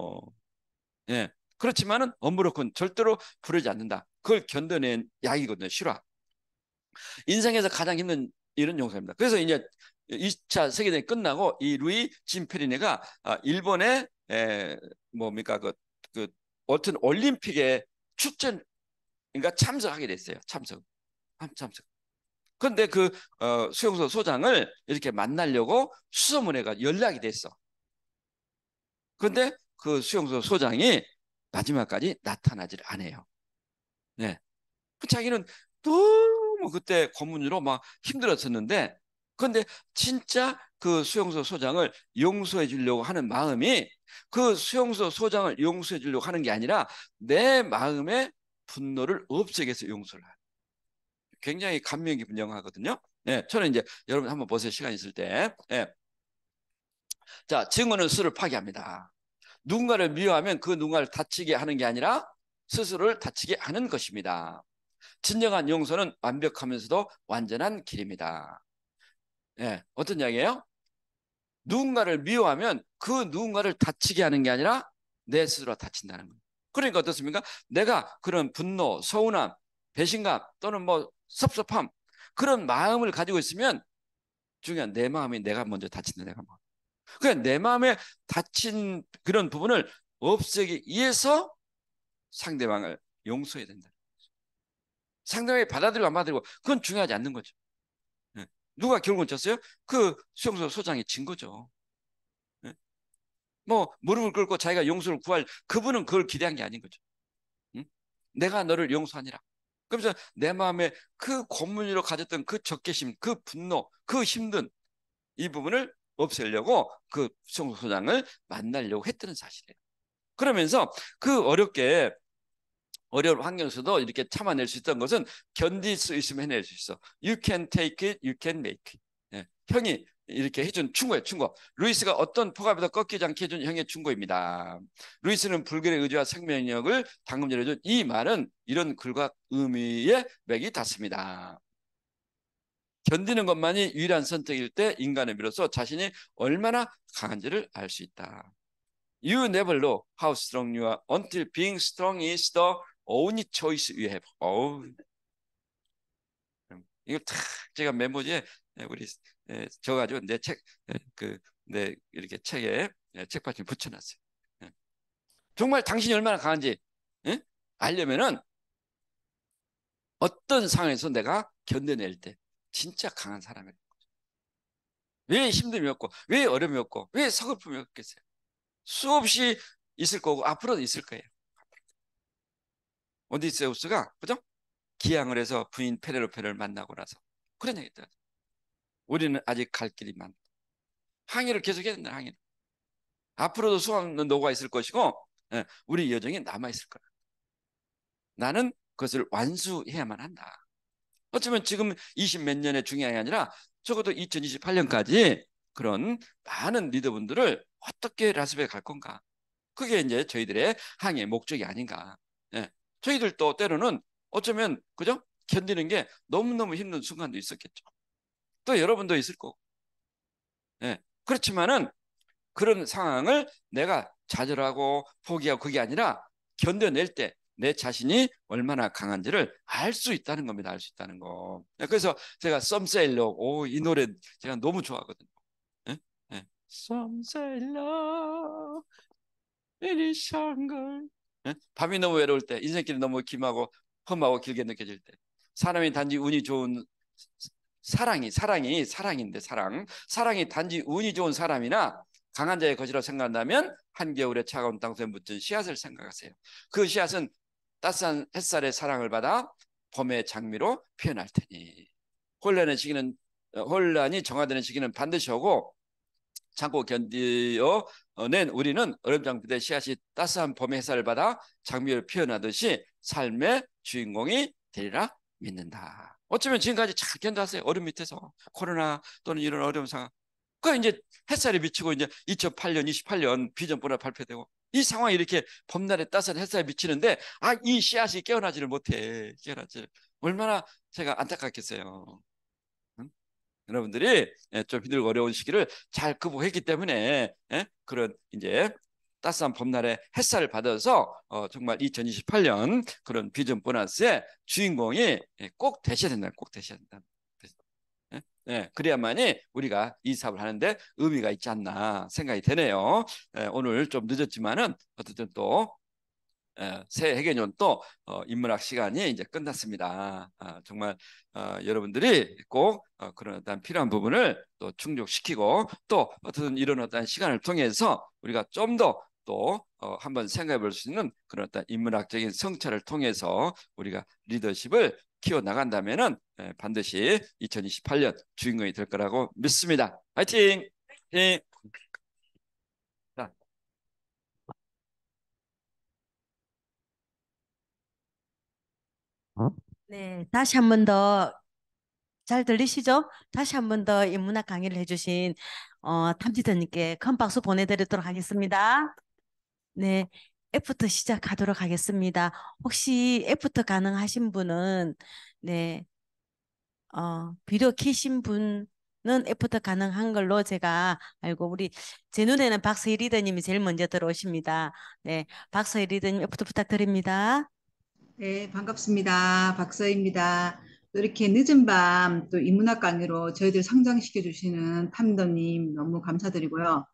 예 그렇지만은 엄무로군 절대로 부르지 않는다 그걸 견뎌낸 약이거든요 실화 인생에서 가장 힘든 이런 용사입니다 그래서 이제 2차 세계대전이 끝나고 이 루이 진페리네가 아, 일본의 에, 뭡니까 그, 그 어떤 올림픽에 출전 그러니까 참석하게 됐어요. 참석. 참석. 그데그 어, 수용소 소장을 이렇게 만나려고 수소문회가 연락이 됐어. 그데그 수용소 소장이 마지막까지 나타나질 않아요. 네. 그 자기는 너무 그때 고문으로 막 힘들었었는데 그런데 진짜 그 수용소 소장을 용서해 주려고 하는 마음이 그 수용소 소장을 용서해 주려고 하는 게 아니라 내 마음의 분노를 없애겠서 용서를 하는. 굉장히 감명 깊은 영화거든요. 네, 예, 저는 이제 여러분 한번 보세요. 시간 있을 때. 네. 자, 증언은 수를 파괴합니다. 누군가를 미워하면 그 누군가를 다치게 하는 게 아니라 스스로를 다치게 하는 것입니다. 진정한 용서는 완벽하면서도 완전한 길입니다. 예, 어떤 이야기예요? 누군가를 미워하면 그 누군가를 다치게 하는 게 아니라 내 스스로 다친다는 거예요. 그러니까 어떻습니까? 내가 그런 분노, 서운함, 배신감 또는 뭐 섭섭함 그런 마음을 가지고 있으면 중요한 내 마음이 내가 먼저 다친다 내가 뭐. 그러내 그러니까 마음에 다친 그런 부분을 없애기 위해서 상대방을 용서해야 된다. 상대방이 받아들이고 안 받아들이고 그건 중요하지 않는 거죠. 누가 결국은 졌어요? 그 수용소 소장이 진 거죠. 예? 뭐 무릎을 꿇고 자기가 용서를 구할 그분은 그걸 기대한 게 아닌 거죠. 내가 너를 용서하니라. 그러면서 내 마음에 그 고문이로 가졌던 그 적개심, 그 분노, 그 힘든 이 부분을 없애려고 그 수용소 소장을 만나려고 했다는 사실이에요. 그러면서 그 어렵게 어려운 환경에서도 이렇게 참아낼 수 있던 것은 견딜 수 있으면 해낼 수 있어. You can take it, you can make it. 예, 형이 이렇게 해준 충고예요. 충고. 루이스가 어떤 포갑에도 꺾이지 않게 해준 형의 충고입니다. 루이스는 불길의 의지와 생명력을 방금 전 해준 이 말은 이런 글과 의미의 맥이 닿습니다. 견디는 것만이 유일한 선택일 때 인간의 비로소 자신이 얼마나 강한지를 알 수 있다. You never know how strong you are until being strong is the only choice y o have. 어우. 이걸 탁 제가 메모지에 예, 우리 저 예, 가지고 내책그내 예, 이렇게 책에 책받침 붙여놨어요. 정말 당신이 얼마나 강한지 알려면은 어떤 상황에서 내가 견뎌낼 때 진짜 강한 사람이라는 왜 힘듦이 없고 왜 어려움이 없고 왜 서글픔이 없겠어요. 수없이 있을 거고 앞으로도 있을 거예요. 오디세우스가 그죠? 기양을 해서 부인 페레로페를 만나고 나서 그런 얘기 했다. 우리는 아직 갈 길이 많다. 항해를 계속해야 된다. 항해 앞으로도 수없 노가 있을 것이고 예, 우리 여정이 남아 있을 거다. 나는 그것을 완수해야만 한다. 어쩌면 지금 20 몇 년의 중요한 아니라 적어도 2028년까지 그런 많은 리더분들을 어떻게 라스베이갈 건가? 그게 이제 저희들의 항해 목적이 아닌가. 저희들도 때로는 어쩌면 그죠? 견디는 게 너무너무 힘든 순간도 있었겠죠. 또 여러분도 있을 거고. 예. 그렇지만은 그런 상황을 내가 좌절하고 포기하고 그게 아니라 견뎌낼 때 내 자신이 얼마나 강한지를 알 수 있다는 겁니다. 알 수 있다는 거. 예, 그래서 제가 썸세일러 오이 노래 제가 너무 좋아하거든요. 썸세일러 이리 샹글 밤이 너무 외로울 때, 인생길이 너무 기하고 험하고 길게 느껴질 때, 사람이 단지 운이 좋은 사랑이 사랑이 사랑인데 사랑 사랑이 단지 운이 좋은 사람이나 강한 자의 거지로 생각한다면 한겨울에 차가운 땅속에 묻은 씨앗을 생각하세요. 그 씨앗은 따스한 햇살의 사랑을 받아 봄의 장미로 피어날 테니 혼란의 시기는 어, 혼란이 정화되는 시기는 반드시 오고 참고 견디어 낸 우리는 얼음장부 때 씨앗이 따스한 봄의 햇살을 받아 장미를 피어나듯이 삶의 주인공이 되리라 믿는다. 어쩌면 지금까지 잘 견뎌왔어요. 얼음 밑에서 코로나 또는 이런 어려운 상황. 그니까 이제 햇살이 비치고 이제 2008년, 28년 비전보다 발표되고 이 상황이 이렇게 봄날에 따스한 햇살이 비치는데 아 이 씨앗이 깨어나지를 못해 깨어나지 얼마나 제가 안타깝겠어요. 여러분들이 예, 좀 힘들고 어려운 시기를 잘 극복했기 때문에 예, 그런 이제 따스한 봄날의 햇살을 받아서 어, 정말 2028년 그런 비전 보너스의 주인공이 예, 꼭 되셔야 된다. 꼭 되셔야 된다. 예, 그래야만이 우리가 이 사업을 하는데 의미가 있지 않나 생각이 되네요. 예, 오늘 좀 늦었지만은 어쨌든 또 어, 새해개년또 어, 인문학 시간이 이제 끝났습니다. 아, 정말 어, 여러분들이 꼭 그런 어떤 필요한 부분을 또 충족시키고 또 어떤 이런 어떤 시간을 통해서 우리가 좀 더 또 한번 생각해 볼 수 있는 그런 어떤 인문학적인 성찰을 통해서 우리가 리더십을 키워 나간다면은 예, 반드시 2028년 주인공이 될 거라고 믿습니다. 화이팅! 화이팅! 네. 예. 어? 네, 다시 한 번 더, 잘 들리시죠? 다시 한 번더 인문학 강의를 해주신 어, 탐지더님께 큰 박수 보내드리도록 하겠습니다. 네, f 프터 시작하도록 하겠습니다. 혹시 f 프터 가능하신 분은, 네, 어, 비료 키신 분은 f 프터 가능한 걸로 제가 알고, 우리, 제 눈에는 박서희 리더님이 제일 먼저 들어오십니다. 네, 박서희 리더님 f 프터 부탁드립니다. 네, 반갑습니다. 박서입니다. 또 이렇게 늦은 밤 또 인문학 강의로 저희들 성장시켜 주시는 탐더님 너무 감사드리고요.